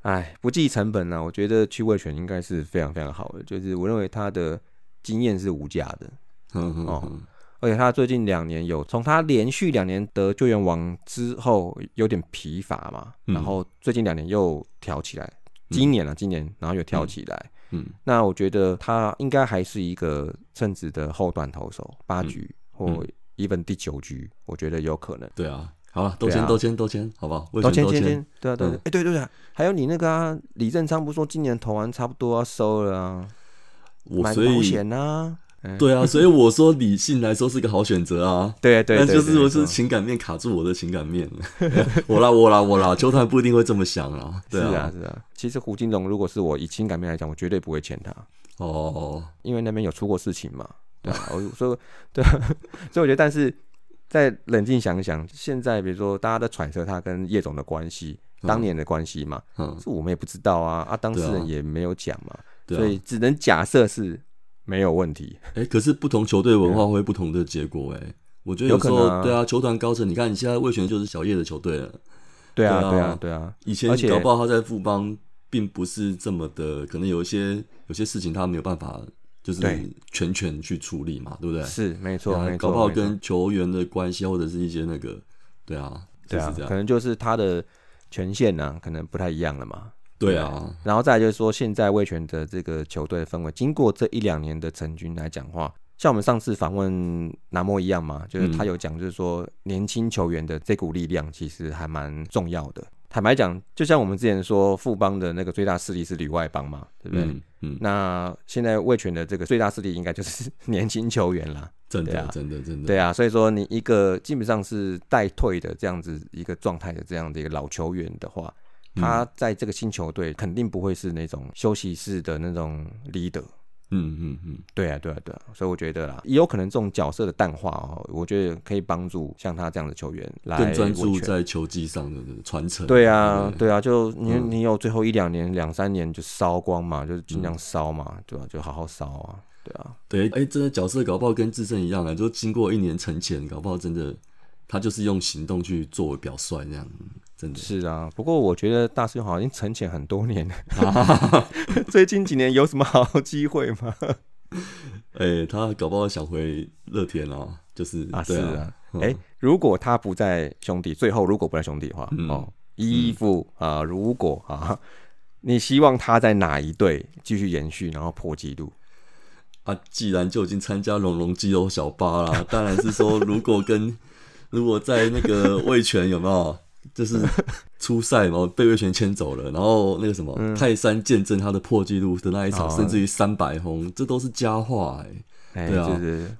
哎，不计成本呢。我觉得去卫权应该是非常非常好的，就是我认为他的经验是无价的。嗯嗯哦，而且他最近两年有从他连续两年得救援王之后有点疲乏嘛，然后最近两年又挑起来，今年啊，今年然后又跳起来。嗯，那我觉得他应该还是一个称职的后段投手，八局或 even 第九局，我觉得有可能。对啊。好了，都签都签都签，好不好？都签都签，对啊，对，哎，对对对，还有你那个啊，李正昌不是说今年投完差不多要收了啊？我所以啊，对啊，所以我说理性来说是一个好选择啊。对对，但就是我是情感面卡住我的情感面我啦我啦我啦，球团不一定会这么想啊。对啊，是啊，其实胡金龙如果是我以情感面来讲，我绝对不会签他哦，因为那边有出过事情嘛。对啊，我说对，所以我觉得，但是。再冷静想想，现在比如说大家在揣测他跟叶总的关系，当年的关系嘛，嗯，这我们也不知道啊，啊，当事人也没有讲嘛，所以只能假设是没有问题。哎，可是不同球队文化会不同的结果哎，我觉得有时候对啊，球团高层，你看你现在魏权就是小叶的球队了，对啊，对啊，对啊，以前搞不好他在富邦并不是这么的，可能有一些有些事情他没有办法。就是全权去处理嘛，对不对？是，没错，没错。搞不好跟球员的关系，或者是一些那个，对啊，就是这样。可能就是他的权限呢，可能不太一样了嘛。对啊，然后再就是说，现在卫权的这个球队氛围，经过这一两年的成军来讲话，像我们上次访问南摩一样嘛，就是他有讲，就是说年轻球员的这股力量其实还蛮重要的。坦白讲，就像我们之前说，富邦的那个最大势力是旅外邦嘛，对不对？那现在魏权的这个最大势力应该就是 年轻球员啦，真的，真的，真的，对啊。所以说，你一个基本上是代退的这样子一个状态的这样的一个老球员的话，他在这个新球队肯定不会是那种休息室的那种 leader。嗯嗯嗯，对啊对啊对啊，所以我觉得啦，也有可能这种角色的淡化哦，我觉得可以帮助像他这样的球员来更专注在球技上的传承。对啊对啊，就你你有最后一两年两三年就烧光嘛，就是尽量烧嘛，对吧？就好好烧啊，对啊对哎，真的角色搞不好跟智身一样啊，就经过一年沉潜，搞不好真的他就是用行动去作为表率这样。真是啊，不过我觉得大师好像已经沉潜很多年了。最近几年有什么好机会吗？哎，他搞不好想回乐天哦，就是啊，对啊。哎，如果他不在兄弟，最后如果不在兄弟的话，哦，衣服啊，如果啊，你希望他在哪一队继续延续，然后破纪录？啊，既然就已经参加龙龙肌肉小八了，当然是说，如果跟 如果在那个魏权有没有？就是初赛嘛，被魏权牵走了，然后那个什么泰山见证他的破纪录的那一场，甚至于三百红，这都是佳话，哎、对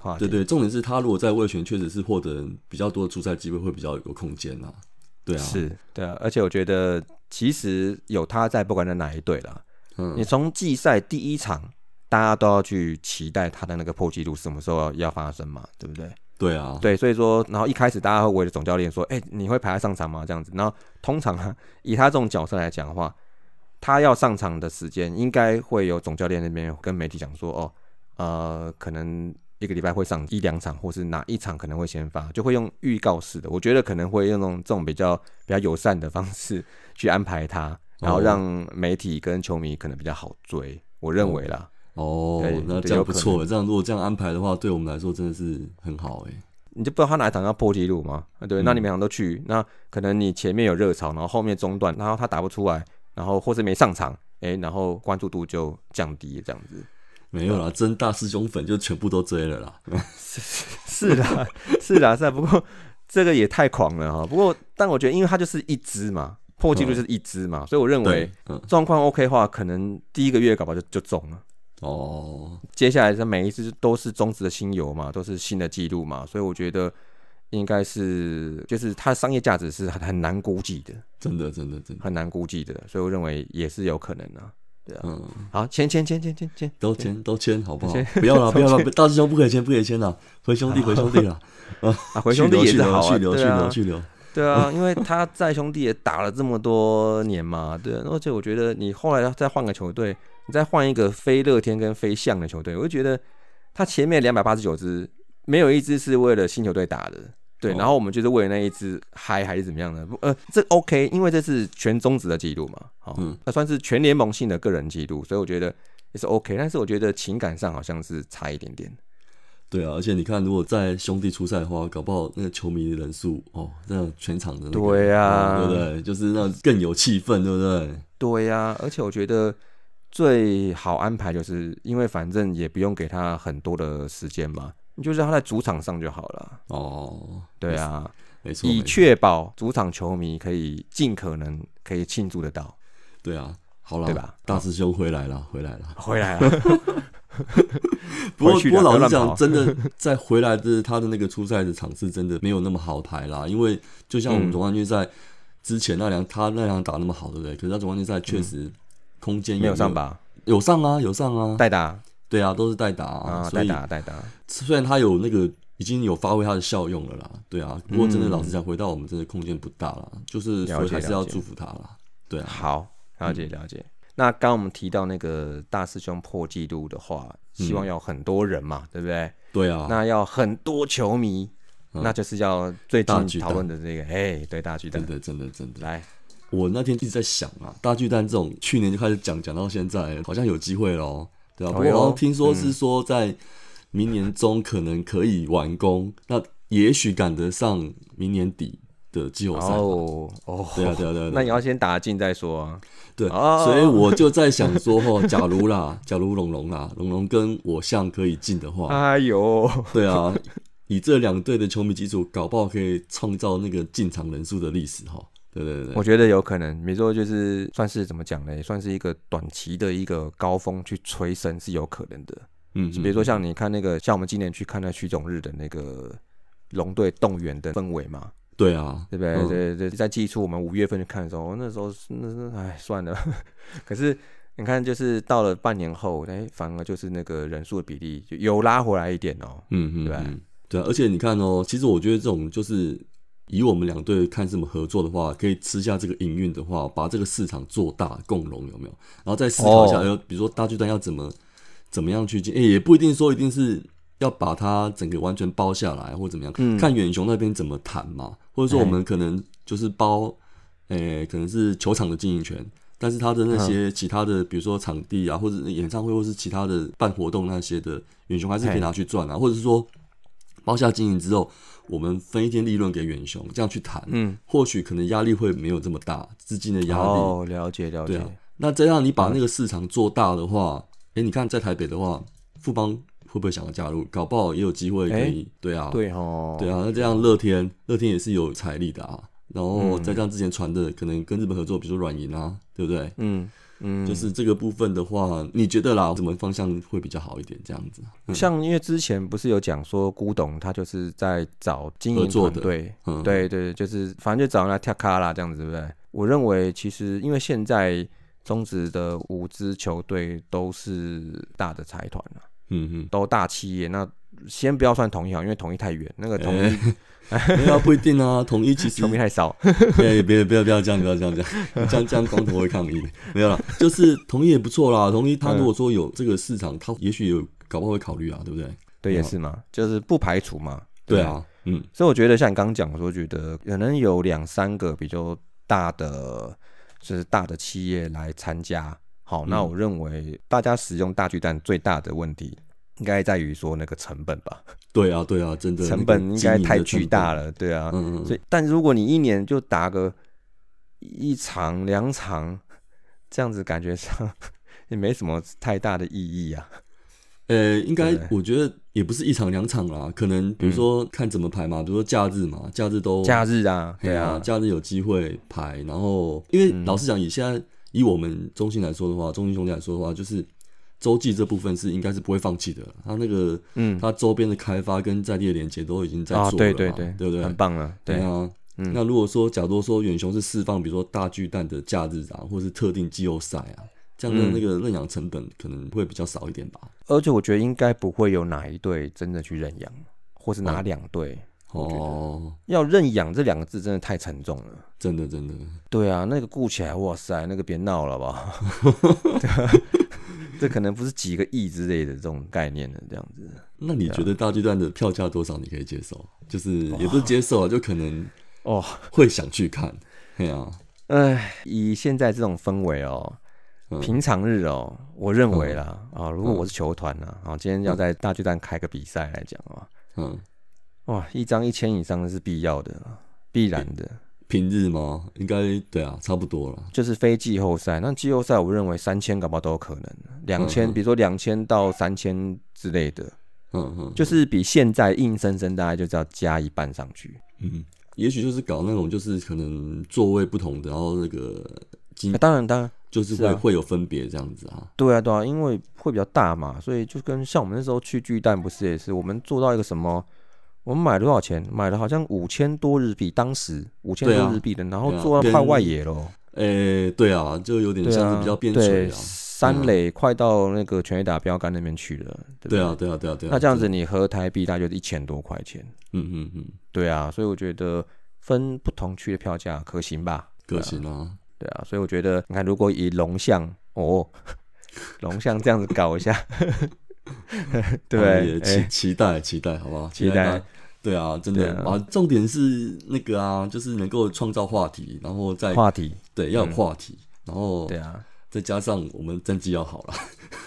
啊，对对，重点是他如果在魏权确实是获得比较多的出赛机会，会比较有个空间呐，对啊，是对啊，而且我觉得其实有他在，不管在哪一队啦，嗯，你从季赛第一场，大家都要去期待他的那个破纪录什么时候要发生嘛，对不对？对啊，对，所以说，然后一开始大家会围着总教练说：“哎，你会排他上场吗？”这样子。然后通常啊，以他这种角色来讲的话，他要上场的时间，应该会有总教练那边跟媒体讲说：“哦，呃，可能一个礼拜会上一两场，或是哪一场可能会先发，就会用预告式的。”我觉得可能会用那种这种比较比较友善的方式去安排他，然后让媒体跟球迷可能比较好追。我认为啦。哦，那这样不错。这样如果这样安排的话，对我们来说真的是很好哎。你就不知道他哪一场要破纪录吗？对，那你每场都去。那可能你前面有热潮，然后后面中断，然后他打不出来，然后或是没上场，哎，然后关注度就降低这样子。没有啦，真大师兄粉就全部都追了啦。是 是是啦，是啦，是。不过这个也太狂了哈。不过，但我觉得，因为他就是一支嘛，破纪录就是一支嘛，所以我认为状况 OK 的话，可能第一个月搞搞就就中了。哦，接下来的每一支都是中职的新游嘛，都是新的记录嘛，所以我觉得应该是，就是它商业价值是很难估计的，真的，真的，真的很难估计的，所以我认为也是有可能啊。对啊，嗯，好，签签签签签签，都签都签好不好？不要了，不要了，大师兄不可以签，不可以签了，回兄弟，回兄弟了，啊，回兄弟也是好啊，去留，对啊，因为他在兄弟也打了这么多年嘛，对，而且我觉得你后来要再换个球队。你再换一个非乐天跟非象的球队，我就觉得他前面两百八十九支没有一支是为了新球队打的，对。然后我们就是为了那一支嗨还是怎么样的？呃，这 OK，因为这是全中职的记录嘛，好，那算是全联盟性的个人记录，所以我觉得也是 OK。但是我觉得情感上好像是差一点点。对啊，而且你看，如果在兄弟出赛的话，搞不好那个球迷的人数哦，那全场的对呀，对不对？就是那更有气氛，对不对？对呀，而且我觉得。最好安排就是因为反正也不用给他很多的时间嘛，就是他在主场上就好了。哦，对啊，没错，以确保主场球迷可以尽可能可以庆祝得到。对啊，好了，对吧？大师兄回来了，回来了，回来了。不过，不过老实讲，真的在回来的他的那个初赛的场次真的没有那么好排啦，因为就像我们总冠军赛之前那两他那两打那么好，对不对？可是他总冠军赛确实。空间没有上吧？有上啊，有上啊，代打。对啊，都是代打啊，代打代打。虽然他有那个已经有发挥他的效用了啦，对啊。不过真的，老实讲，回到我们这个空间不大了，就是所以还是要祝福他了。对啊。好，了解了解。那刚我们提到那个大师兄破纪录的话，希望要很多人嘛，对不对？对啊。那要很多球迷，那就是要最近讨论的这个，哎，对大真的，真的真的来。我那天一直在想啊，大巨蛋这种去年就开始讲，讲到现在好像有机会咯。对啊，不过听说是说在明年中可能可以完工，那也许赶得上明年底的季后赛哦。哦，对啊，对啊，那你要先打进再说啊。对，所以我就在想说哦，假如啦，假如龙龙啦，龙龙跟我像可以进的话，哎呦，对啊，以这两队的球迷基础，搞不好可以创造那个进场人数的历史哈。对对对，我觉得有可能，比如说就是算是怎么讲呢？也算是一个短期的一个高峰去催生是有可能的。嗯，比如说像你看那个，像我们今年去看那曲终日的那个龙队动员的氛围嘛。对啊，对不对？对对，在最出我们五月份去看的时候，那时候那那哎算了。可是你看，就是到了半年后，哎，反而就是那个人数的比例有拉回来一点哦。嗯嗯，对，对啊。而且你看哦，其实我觉得这种就是。以我们两队看什么合作的话，可以吃下这个营运的话，把这个市场做大，共荣有没有？然后再思考一下，要比如说大剧团要怎么怎么样去进，哎，也不一定说一定是要把它整个完全包下来或怎么样，看远雄那边怎么谈嘛，或者说我们可能就是包，哎，可能是球场的经营权，但是他的那些其他的，比如说场地啊，或者演唱会，或是其他的办活动那些的，远雄还是可以拿去赚啊，或者是说。包下经营之后，我们分一天利润给远雄，这样去谈，嗯，或许可能压力会没有这么大，资金的压力。哦，了解了解。对，那这样你把那个市场做大的话，哎，你看在台北的话，富邦会不会想要加入？搞不好也有机会可以，对啊，对哦，对啊，那这样乐天，乐天也是有财力的啊，然后再像之前传的，可能跟日本合作，比如说软银啊，对不对？嗯。嗯，就是这个部分的话，你觉得啦，怎么方向会比较好一点？这样子，像因为之前不是有讲说，古董他就是在找经营团队，对对对，就是反正就找人来跳卡啦，这样子，对不对？我认为其实因为现在中职的五支球队都是大的财团了，嗯嗯，都大企业，那先不要算统一，因为统一太远，那个统一。没有不一定啊，统一其实统没太少，对，别不要不要这样，不要这样这样，这样这样光头会抗议，没有啦，就是统一也不错啦，统一他如果说有这个市场，他也许有搞不好会考虑啊，对不对？对，也是嘛，就是不排除嘛，对啊，嗯，所以我觉得像你刚刚讲，我说觉得可能有两三个比较大的，就是大的企业来参加，好，那我认为大家使用大巨蛋最大的问题。应该在于说那个成本吧。对啊，对啊，真的成本应该太巨大了。对啊，嗯嗯。所以，但如果你一年就打个一场两场，这样子感觉上 也没什么太大的意义啊。呃，应该我觉得也不是一场两场啦，可能比如说看怎么排嘛，比如说假日嘛，假日都假日啊，对啊，假日有机会排，然后因为老实讲，以现在以我们中心来说的话，中心兄弟来说的话，就是。周际这部分是应该是不会放弃的，他那个，嗯，他周边的开发跟在地的连接都已经在做了，对对对，对不对？很棒了，对啊。那如果说，假如说，远雄是释放，比如说大巨蛋的假日啊，或是特定季后赛啊，这样的那个认养成本可能会比较少一点吧。而且我觉得应该不会有哪一队真的去认养，或是哪两队。哦，要认养这两个字真的太沉重了，真的真的。对啊，那个顾起来，哇塞，那个别闹了吧。这可能不是几个亿之类的这种概念的这样子。那你觉得大剧段的票价多少你可以接受？就是也不是接受啊，就可能哦会想去看。哎呀，哎，以现在这种氛围哦，平常日哦，我认为啦啊，如果我是球团呢啊，今天要在大巨蛋开个比赛来讲啊，嗯，哇，一张一千以上是必要的，必然的。平日吗？应该对啊，差不多了。就是非季后赛，那季后赛我认为三千搞不好都有可能，两千，比如说两千到三千之类的。嗯哼，就是比现在硬生生大概就是要加一半上去。嗯，也许就是搞那种就是可能座位不同的，然后那个金，当然当然，就是会会有分别这样子啊。对啊对啊，因为会比较大嘛，所以就跟像我们那时候去巨蛋不是也是，我们做到一个什么。我们买了多少钱？买了好像五千多日币，当时五千多日币的，然后做快外野喽。诶，对啊，就有点像是比较变数三垒快到那个全益达标杆那边去了，对啊，对啊，对啊，对啊。那这样子，你合台币大概就是一千多块钱。嗯嗯嗯，对啊，所以我觉得分不同区的票价可行吧？可行啊，对啊，所以我觉得你看，如果以龙象哦，龙象这样子搞一下，对，期期待期待，好不好？期待。对啊，真的啊，重点是那个啊，就是能够创造话题，然后再话题，对，要有话题，然后对啊，再加上我们战绩要好了，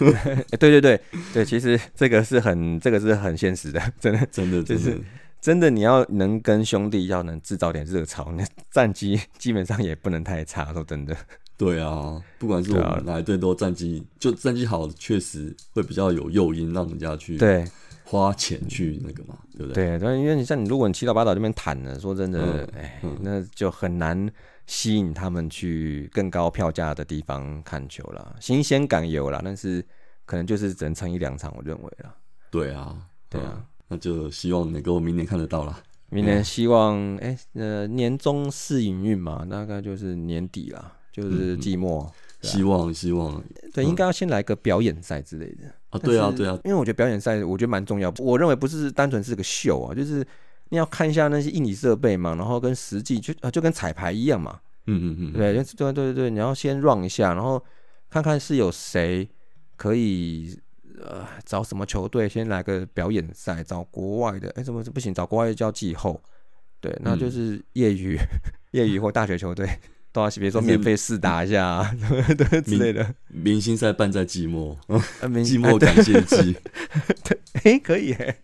哎，对对对对，其实这个是很这个是很现实的，真的真的就是真的，你要能跟兄弟要能制造点热潮，那战绩 基本上也不能太差，说真的。对啊，不管是我们哪队都战绩就战绩好，确实会比较有诱因，让人家去对。花钱去那个嘛，对不对？对，但因为你像你，如果你七到八岛这边谈的，说真的，哎，那就很难吸引他们去更高票价的地方看球了。新鲜感有了，但是可能就是只能撑一两场，我认为啦。对啊，对啊，那就希望能够明年看得到了。明年希望，哎，呃，年终试营运嘛，大概就是年底啦，就是季末。希望希望。对，应该要先来个表演赛之类的。啊，对啊，对啊，因为我觉得表演赛我觉得蛮重要，我认为不是单纯是个秀啊，就是你要看一下那些硬体设备嘛，然后跟实际就啊就跟彩排一样嘛，嗯嗯嗯，对，对对对对，你要先 run 一下，然后看看是有谁可以呃找什么球队先来个表演赛，找国外的，哎，怎么是不行？找国外的叫季后，对，那就是业余 业余或大学球队。多啊！如说免费试打一下，什 么之类的。明星赛办在寂寞，寂寞感谢机。哎，可以哎，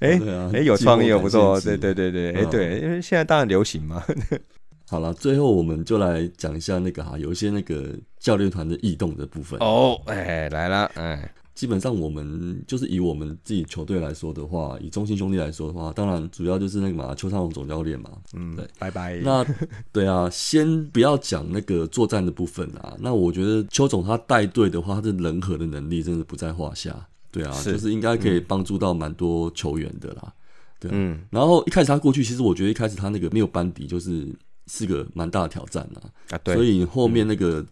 哎，哎，有创意，不错。对对对对，哎对，因为现在当然流行嘛。好了，最后我们就来讲一下那个哈，有一些那个教练团的异动的部分。哦，哎，来了，哎。基本上我们就是以我们自己球队来说的话，以中心兄弟来说的话，当然主要就是那个嘛邱上荣总教练嘛，嗯，对，拜拜。那对啊，先不要讲那个作战的部分啊，那我觉得邱总他带队的话，他的人和的能力真的不在话下，对啊，是，就是应该可以帮助到蛮多球员的啦，对，嗯，然后一开始他过去，其实我觉得一开始他那个没有班底，就是是个蛮大的挑战啊，对，所以后面那个。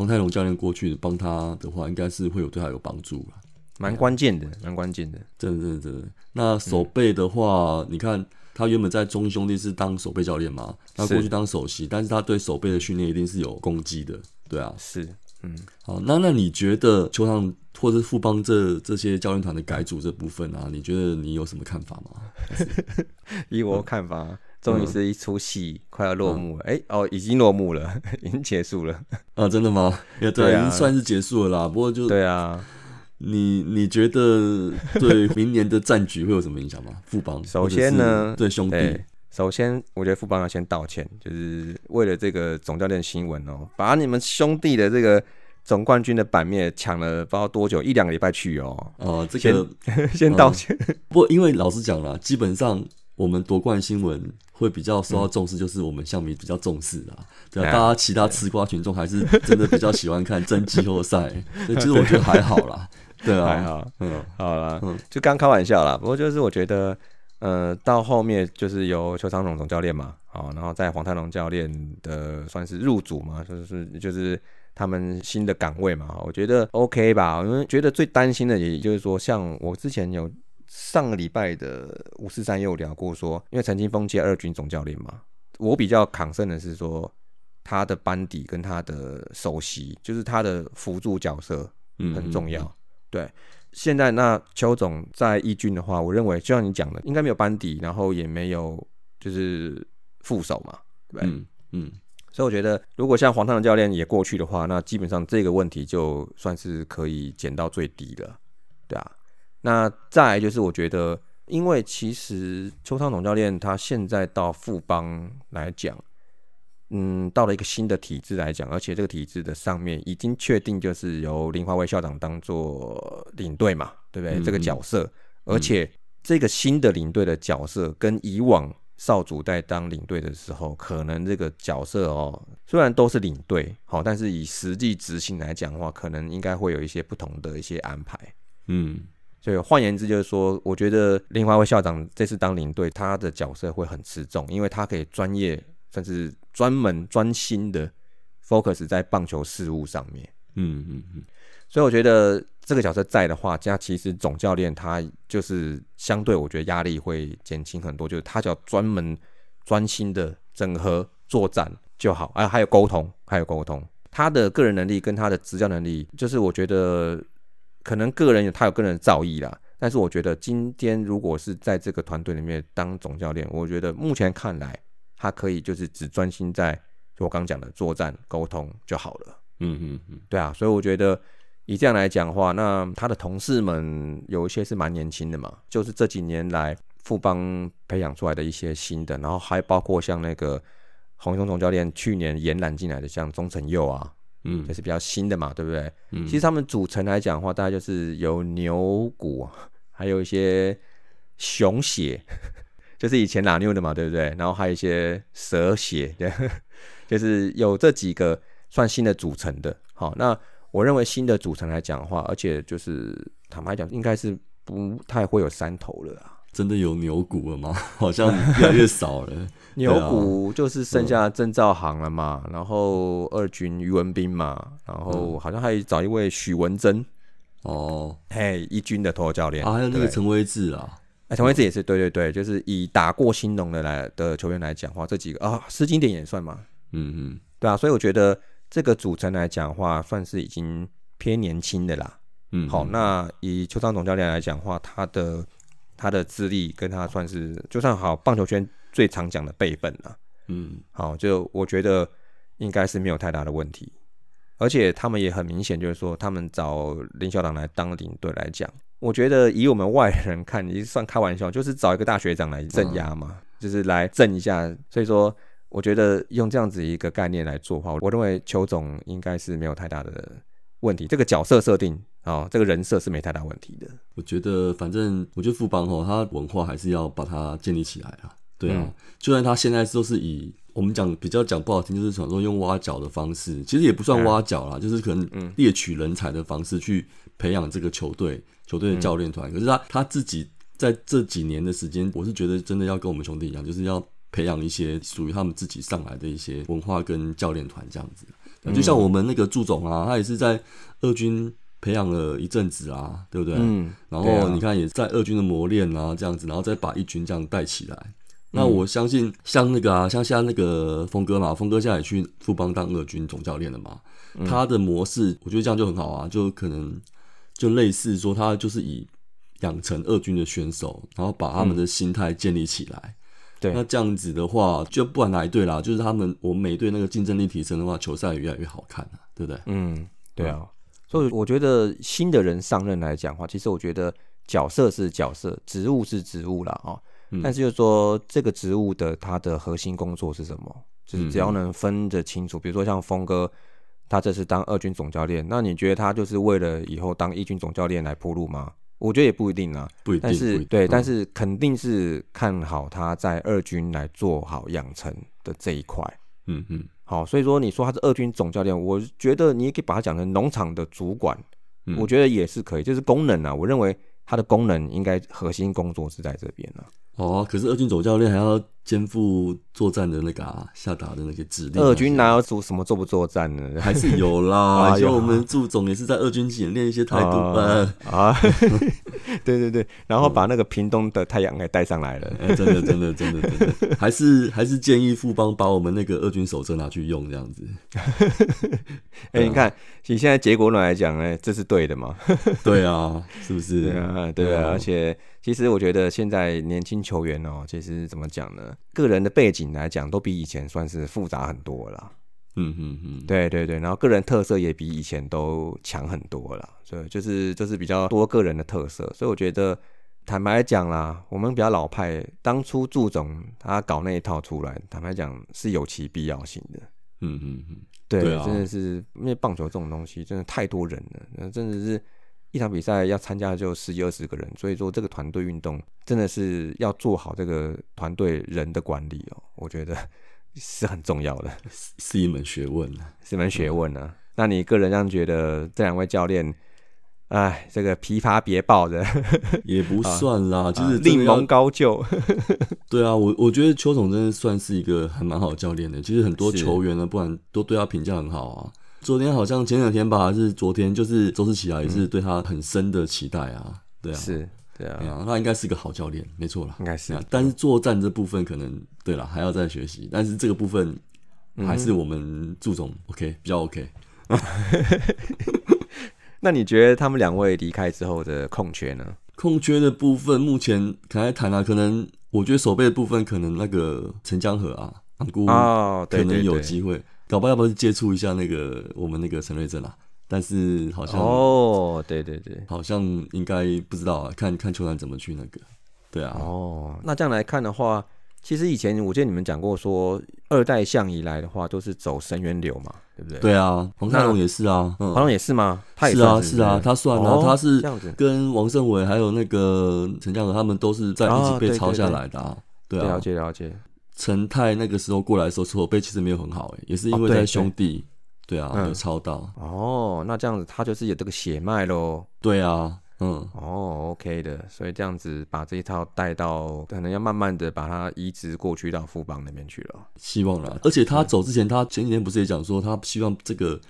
黄泰龙教练过去帮他的话，应该是会有对他有帮助吧，蛮关键的，蛮关键的，对对对。那守备的话，你看他原本在中兄弟是当守备教练嘛，他过去当首席，但是他对手备的训练一定是有攻击的，对啊，是，嗯，好，那那你觉得球场或者富邦这这些教练团的改组这部分啊，你觉得你有什么看法吗？以我看法。终于是一出戏快要落幕了，哎哦，已经落幕了，已经结束了啊！真的吗？也对，已经算是结束了啦。不过就对啊，你你觉得对明年的战局会有什么影响吗？富邦首先呢，对兄弟，首先我觉得富邦要先道歉，就是为了这个总教练新闻哦，把你们兄弟的这个总冠军的版面抢了，不知道多久一两个礼拜去哦。哦，这个先道歉。不，因为老实讲了，基本上。我们夺冠新闻会比较受到重视，就是我们项比比较重视啦。对，大家其他吃瓜群众还是真的比较喜欢看真季后赛，所以其实我觉得还好啦。对啊，还好，嗯，好啦，嗯，就刚开玩笑啦。不过就是我觉得，呃，到后面就是由邱昌荣总教练嘛，好，然后在黄泰龙教练的算是入主嘛，就是就是他们新的岗位嘛，我觉得 OK 吧。我为觉得最担心的，也就是说，像我之前有。上个礼拜的五四三也有聊过，说因为曾经封接二军总教练嘛，我比较抗胜的是说他的班底跟他的首席，就是他的辅助角色，很重要。对，现在那邱总在一军的话，我认为就像你讲的，应该没有班底，然后也没有就是副手嘛，对嗯嗯，所以我觉得如果像黄泰的教练也过去的话，那基本上这个问题就算是可以减到最低了，对啊。那再就是，我觉得，因为其实邱昌总教练他现在到富邦来讲，嗯，到了一个新的体制来讲，而且这个体制的上面已经确定，就是由林华威校长当做领队嘛，对不对？这个角色，而且这个新的领队的角色跟以往少主在当领队的时候，可能这个角色哦，虽然都是领队好，但是以实际执行来讲的话，可能应该会有一些不同的一些安排，嗯。所以换言之，就是说，我觉得林华威校长这次当领队，他的角色会很持重，因为他可以专业甚至专门专心的 focus 在棒球事务上面。嗯嗯嗯。所以我觉得这个角色在的话，那其实总教练他就是相对我觉得压力会减轻很多，就是他只要专门专心的整合作战就好，啊，还有沟通，还有沟通，他的个人能力跟他的执教能力，就是我觉得。可能个人有他有个人的造诣啦，但是我觉得今天如果是在这个团队里面当总教练，我觉得目前看来他可以就是只专心在就我刚讲的作战沟通就好了。嗯嗯嗯，对啊，所以我觉得以这样来讲话，那他的同事们有一些是蛮年轻的嘛，就是这几年来富邦培养出来的一些新的，然后还包括像那个红熊总教练去年延揽进来的，像钟成佑啊。嗯，就是比较新的嘛，对不对？嗯，其实他们组成来讲话，大概就是有牛股，还有一些熊血，就是以前拿牛的嘛，对不对？然后还有一些蛇血，对，就是有这几个算新的组成的。好，那我认为新的组成来讲话，而且就是坦白讲，应该是不太会有三头了啊。真的有牛股了吗？好像越来越少了。牛股就是剩下郑兆行了嘛，然后二军于文斌嘛，然后好像还找一位许文珍。哦，嘿一军的头教练啊，还有那个陈威志啊，哎陈威志也是对对对，就是以打过兴农的来的球员来讲话，这几个啊，施金点也算嘛，嗯嗯，对啊，所以我觉得这个组成来讲话，算是已经偏年轻的啦，嗯，好，那以邱昌总教练来讲话，他的他的资历跟他算是就算好棒球圈。最常讲的备份了，嗯，好，就我觉得应该是没有太大的问题，而且他们也很明显就是说，他们找林校长来当领队来讲，我觉得以我们外人看，你算开玩笑，就是找一个大学长来镇压嘛，就是来镇一下。所以说，我觉得用这样子一个概念来做的话，我认为邱总应该是没有太大的问题，这个角色设定啊，这个人设是没太大问题的。我觉得，反正我觉得富邦哦，他文化还是要把它建立起来啊。对啊，就算他现在都是以我们讲比较讲不好听，就是想说用挖角的方式，其实也不算挖角啦，就是可能猎取人才的方式去培养这个球队、球队的教练团。可是他他自己在这几年的时间，我是觉得真的要跟我们兄弟一样，就是要培养一些属于他们自己上来的一些文化跟教练团这样子。就像我们那个祝总啊，他也是在二军培养了一阵子啊，对不对？嗯，然后你看也在二军的磨练啊，这样子，然后再把一军这样带起来。那我相信，像那个啊，像像那个峰哥嘛，峰哥现在也去富邦当二军总教练了嘛，他的模式，我觉得这样就很好啊，就可能就类似说，他就是以养成二军的选手，然后把他们的心态建立起来。对，那这样子的话，就不管哪一队啦，就是他们，我们每队那个竞争力提升的话，球赛也越来越好看了，对不对？嗯，对啊，所以我觉得新的人上任来讲的话，其实我觉得角色是角色，职务是职务了啊。但是就说这个职务的它的核心工作是什么？就是只要能分得清楚，比如说像峰哥，他这次当二军总教练，那你觉得他就是为了以后当一军总教练来铺路吗？我觉得也不一定啊，不，但是对，但是肯定是看好他在二军来做好养成的这一块。嗯嗯，好，所以说你说他是二军总教练，我觉得你也可以把它讲成农场的主管，我觉得也是可以，就是功能啊，我认为他的功能应该核心工作是在这边啊。哦，可是二军总教练还要肩负作战的那个下达的那个指令。二军哪有组什么做不作战呢？还是有啦。还 有我们祝总也是在二军演练一些态度。啊，对对对，然后把那个屏东的太阳给带上来了。真的真的真的，还是还是建议副帮把我们那个二军手册拿去用这样子。哎，你看，以现在结果来讲，哎，这是对的嘛？对啊，是不是？对啊，对啊，而且。其实我觉得现在年轻球员哦，其实怎么讲呢？个人的背景来讲，都比以前算是复杂很多了。嗯嗯嗯，对对对，然后个人特色也比以前都强很多了。以就是就是比较多个人的特色。所以我觉得，坦白讲啦，我们比较老派，当初祝总他搞那一套出来，坦白讲是有其必要性的。嗯嗯嗯，对，真的是因为棒球这种东西真的太多人了，那真的是。一场比赛要参加就十几二十个人，所以说这个团队运动真的是要做好这个团队人的管理哦，我觉得 是很重要的，是是一门学问呢，是门学问呢。那你个人这样觉得，这两位教练，哎，这个琵琶别抱的 也不算啦，就是另谋高就。对啊，我我觉得邱总真的算是一个还蛮好教练的，其实很多球员呢，不然都对他评价很好啊。昨天好像前两天吧，还是昨天，就是周思琪啊，也是对他很深的期待啊，对啊，是，对啊，那应该是个好教练，没错了，应该是啊，但是作战这部分可能，对了，还要再学习，但是这个部分还是我们注重，OK，比较 OK。那你觉得他们两位离开之后的空缺呢？空缺的部分目前可能谈啊，可能我觉得守备的部分可能那个陈江河啊，唐姑、啊，可能有机会。搞不好要不要接触一下那个我们那个陈瑞正啊？但是好像哦，对对对，好像应该不知道啊，看看球团怎么去那个。对啊，哦，那这样来看的话，其实以前我记得你们讲过，说二代相以来的话都是走神元流嘛，对不对？对啊，黄泰龙也是啊，黄龙也是吗？是啊是啊，他算啊，他是跟王胜伟还有那个陈家和他们都是在一起被抄下来的啊，对啊，了解了解。陈太那个时候过来的时候，筹备其实没有很好，哎，也是因为他兄弟，对啊，有抄到。哦，那这样子他就是有这个血脉喽。对啊，嗯，哦，OK 的，所以这样子把这一套带到，可能要慢慢的把它移植过去到富邦那边去了。希望了，而且他走之前，他前几天不是也讲说，他希望这个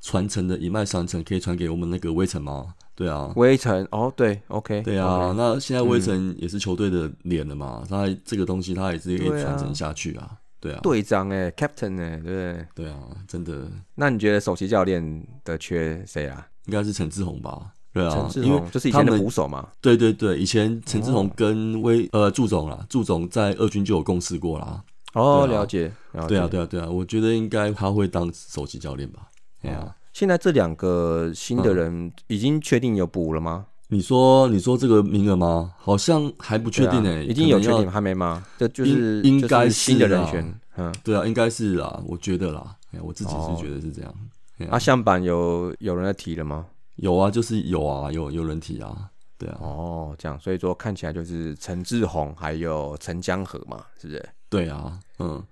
传承的一脉相承可以传给我们那个威臣吗？对啊，威城哦，对，OK，对啊，那现在威城也是球队的脸了嘛，他这个东西他也是可以传承下去啊，对啊，队长哎，Captain 哎，对，对啊，真的。那你觉得首席教练的缺谁啊？应该是陈志宏吧？对啊，陈志宏就是他前的鼓手嘛。对对对，以前陈志宏跟威呃祝总啦，祝总在二军就有共事过啦。哦，了解。对啊，对啊，对啊，我觉得应该他会当首席教练吧。对啊。现在这两个新的人已经确定有补了吗？你说你说这个名额吗？好像还不确定诶，已经有确定还没吗？这就是应该新的人选，嗯，对啊，应该是啦，我觉得啦，我自己是觉得是这样。那相板有有人在提了吗？有啊，就是有啊，有有人提啊，对啊。哦，这样，所以说看起来就是陈志宏还有陈江河嘛，是不是？对啊，嗯。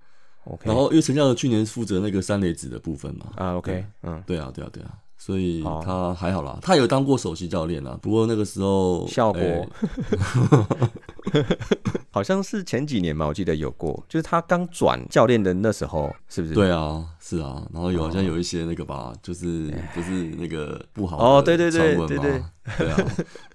然后，因为陈教授去年负责那个三垒子的部分嘛，啊，OK，嗯，对啊，对啊，对啊，所以他还好啦，他有当过首席教练啦，不过那个时候效果 好像是前几年嘛，我记得有过，就是他刚转教练的那时候，是不是？对啊，是啊，然后有好像有一些那个吧，就是就是那个不好哦，对对对对对，对啊，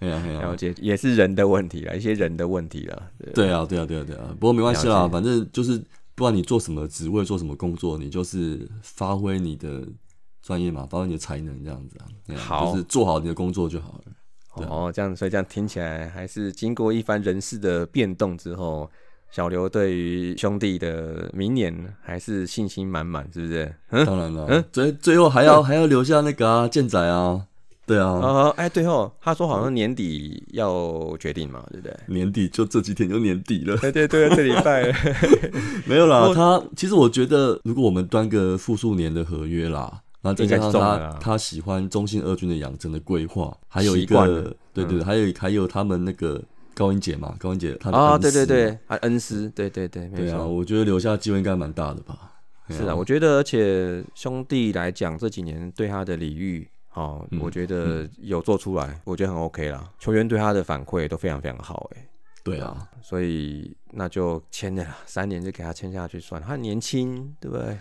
对啊，了解，也是人的问题啦，一些人的问题啦，对啊，对啊，对啊，对啊，不过没关系啦，反正就是。不管你做什么职位，做什么工作，你就是发挥你的专业嘛，发挥你的才能这样子啊，好，就是做好你的工作就好了。哦，这样，所以这样听起来，还是经过一番人事的变动之后，小刘对于兄弟的明年还是信心满满，是不是？当然了，最最后还要还要留下那个啊健仔啊。对啊，啊，哎，对哦，他说好像年底要决定嘛，对不对？年底就这几天就年底了，对 对对，这礼拜 没有啦。他其实我觉得，如果我们端个复数年的合约啦，那再加上他他喜欢中信二军的养成的规划，还有一个对对，还有还有他们那个高恩姐嘛，高恩姐，他啊，对对对，还恩师，对对对，对啊，我觉得留下机会应该蛮大的吧。是啊，我觉得而且兄弟来讲，这几年对他的礼遇。哦，我觉得有做出来，我觉得很 OK 啦。球员对他的反馈都非常非常好，哎，对啊，所以那就签了三年，就给他签下去算了。他年轻，对不对？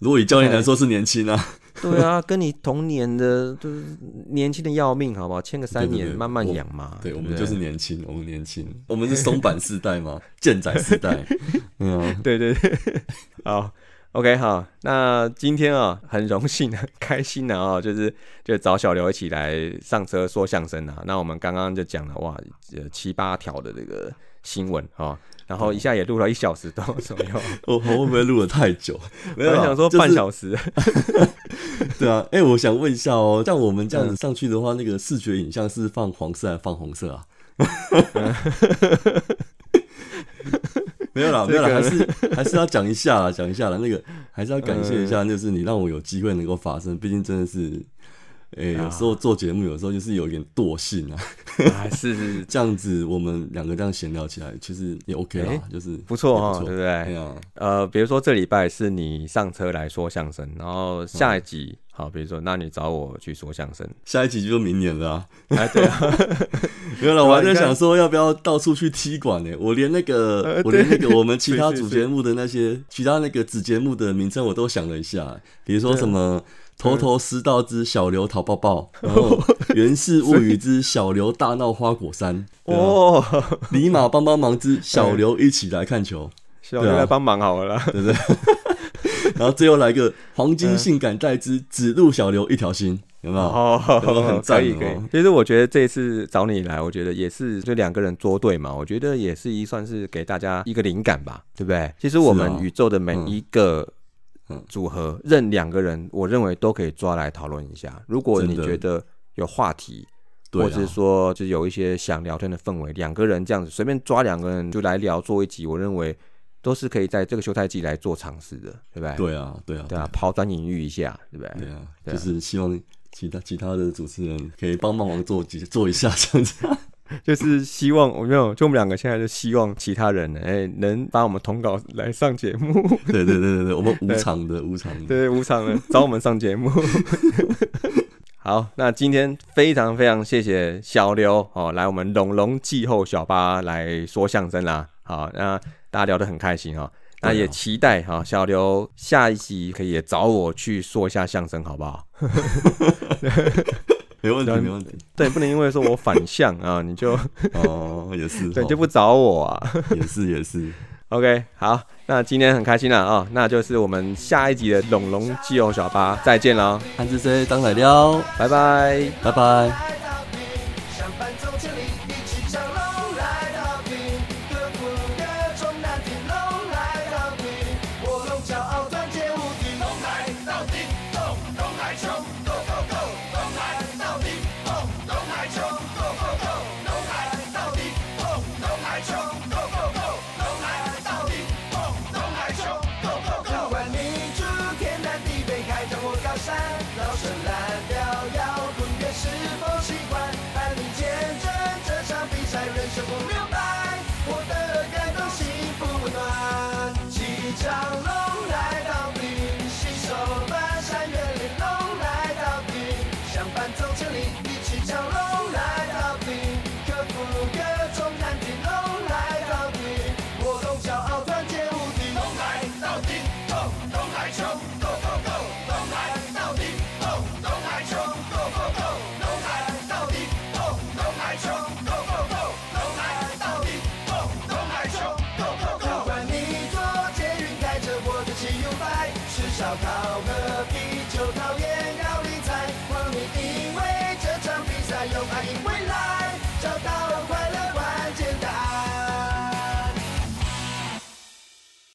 如果以教练来说是年轻啊，对啊，跟你同年的，就是年轻的要命，好不好？签个三年，慢慢养嘛。对我们就是年轻，我们年轻，我们是松板世代嘛，健 仔世代，嗯，对对对，好。OK，好，那今天啊，很荣幸，很开心的啊，就是就找小刘一起来上车说相声啊。那我们刚刚就讲了哇，七八条的这个新闻啊，然后一下也录了一小时多左右。我我会不会录了太久？没有，想说半小时。对啊，哎，我想问一下哦，像我们这样子上去的话，那个视觉影像是放黄色还是放红色啊？没有啦，没有啦，还是还是要讲一下啦，讲一下啦。那个还是要感谢一下，就是你让我有机会能够发生，毕竟真的是。哎，有时候做节目，有时候就是有点惰性啊。是是，这样子，我们两个这样闲聊起来，其实也 OK 啦，就是不错，对不对？呃，比如说这礼拜是你上车来说相声，然后下一集好，比如说那你找我去说相声，下一集就明年了。哎，对啊。没有了，我在想说要不要到处去踢馆？呢？我连那个，我连那个我们其他 主节目的那些其他那个子节目的名称我都想了一下，比如说什么。头头私道之小刘淘然后源 氏物语之小刘大闹花果山，哦，尼玛帮帮忙之小刘一起来看球，小刘来帮忙好了，啦，对不对？然后最后来个黄金性感带之指路小刘一条心，有没有？哦，很意。可以。其实我觉得这次找你来，我觉得也是就两个人作对嘛，我觉得也是一算是给大家一个灵感吧，对不对？其实我们宇宙的每一个。组合任两个人，我认为都可以抓来讨论一下。如果你觉得有话题，或者是说就是有一些想聊天的氛围，两个人这样子随便抓两个人就来聊做一集，我认为都是可以在这个休赛季来做尝试的，对不对？对啊，对啊，对啊，抛砖引玉一下，对不对？对啊，就是希望其他其他的主持人可以帮帮忙做几做一下这样子。就是希望我没有，就我们两个现在就希望其他人哎能把我们通稿来上节目。对对对对对，我们 无偿的无偿的，对无偿的找我们上节目。好，那今天非常非常谢谢小刘哦，来我们龙龙季后小吧来说相声啦。好，那大家聊得很开心哈，那也期待哈小刘下一集可以找我去说一下相声好不好？没问题，没问题。对，不能因为说我反向啊，你就哦，也是，对，就不找我。啊，也是，也是。OK，好，那今天很开心了啊，那就是我们下一集的龙龙机肉小巴再见喽，潘之车当奶雕，拜拜，拜拜。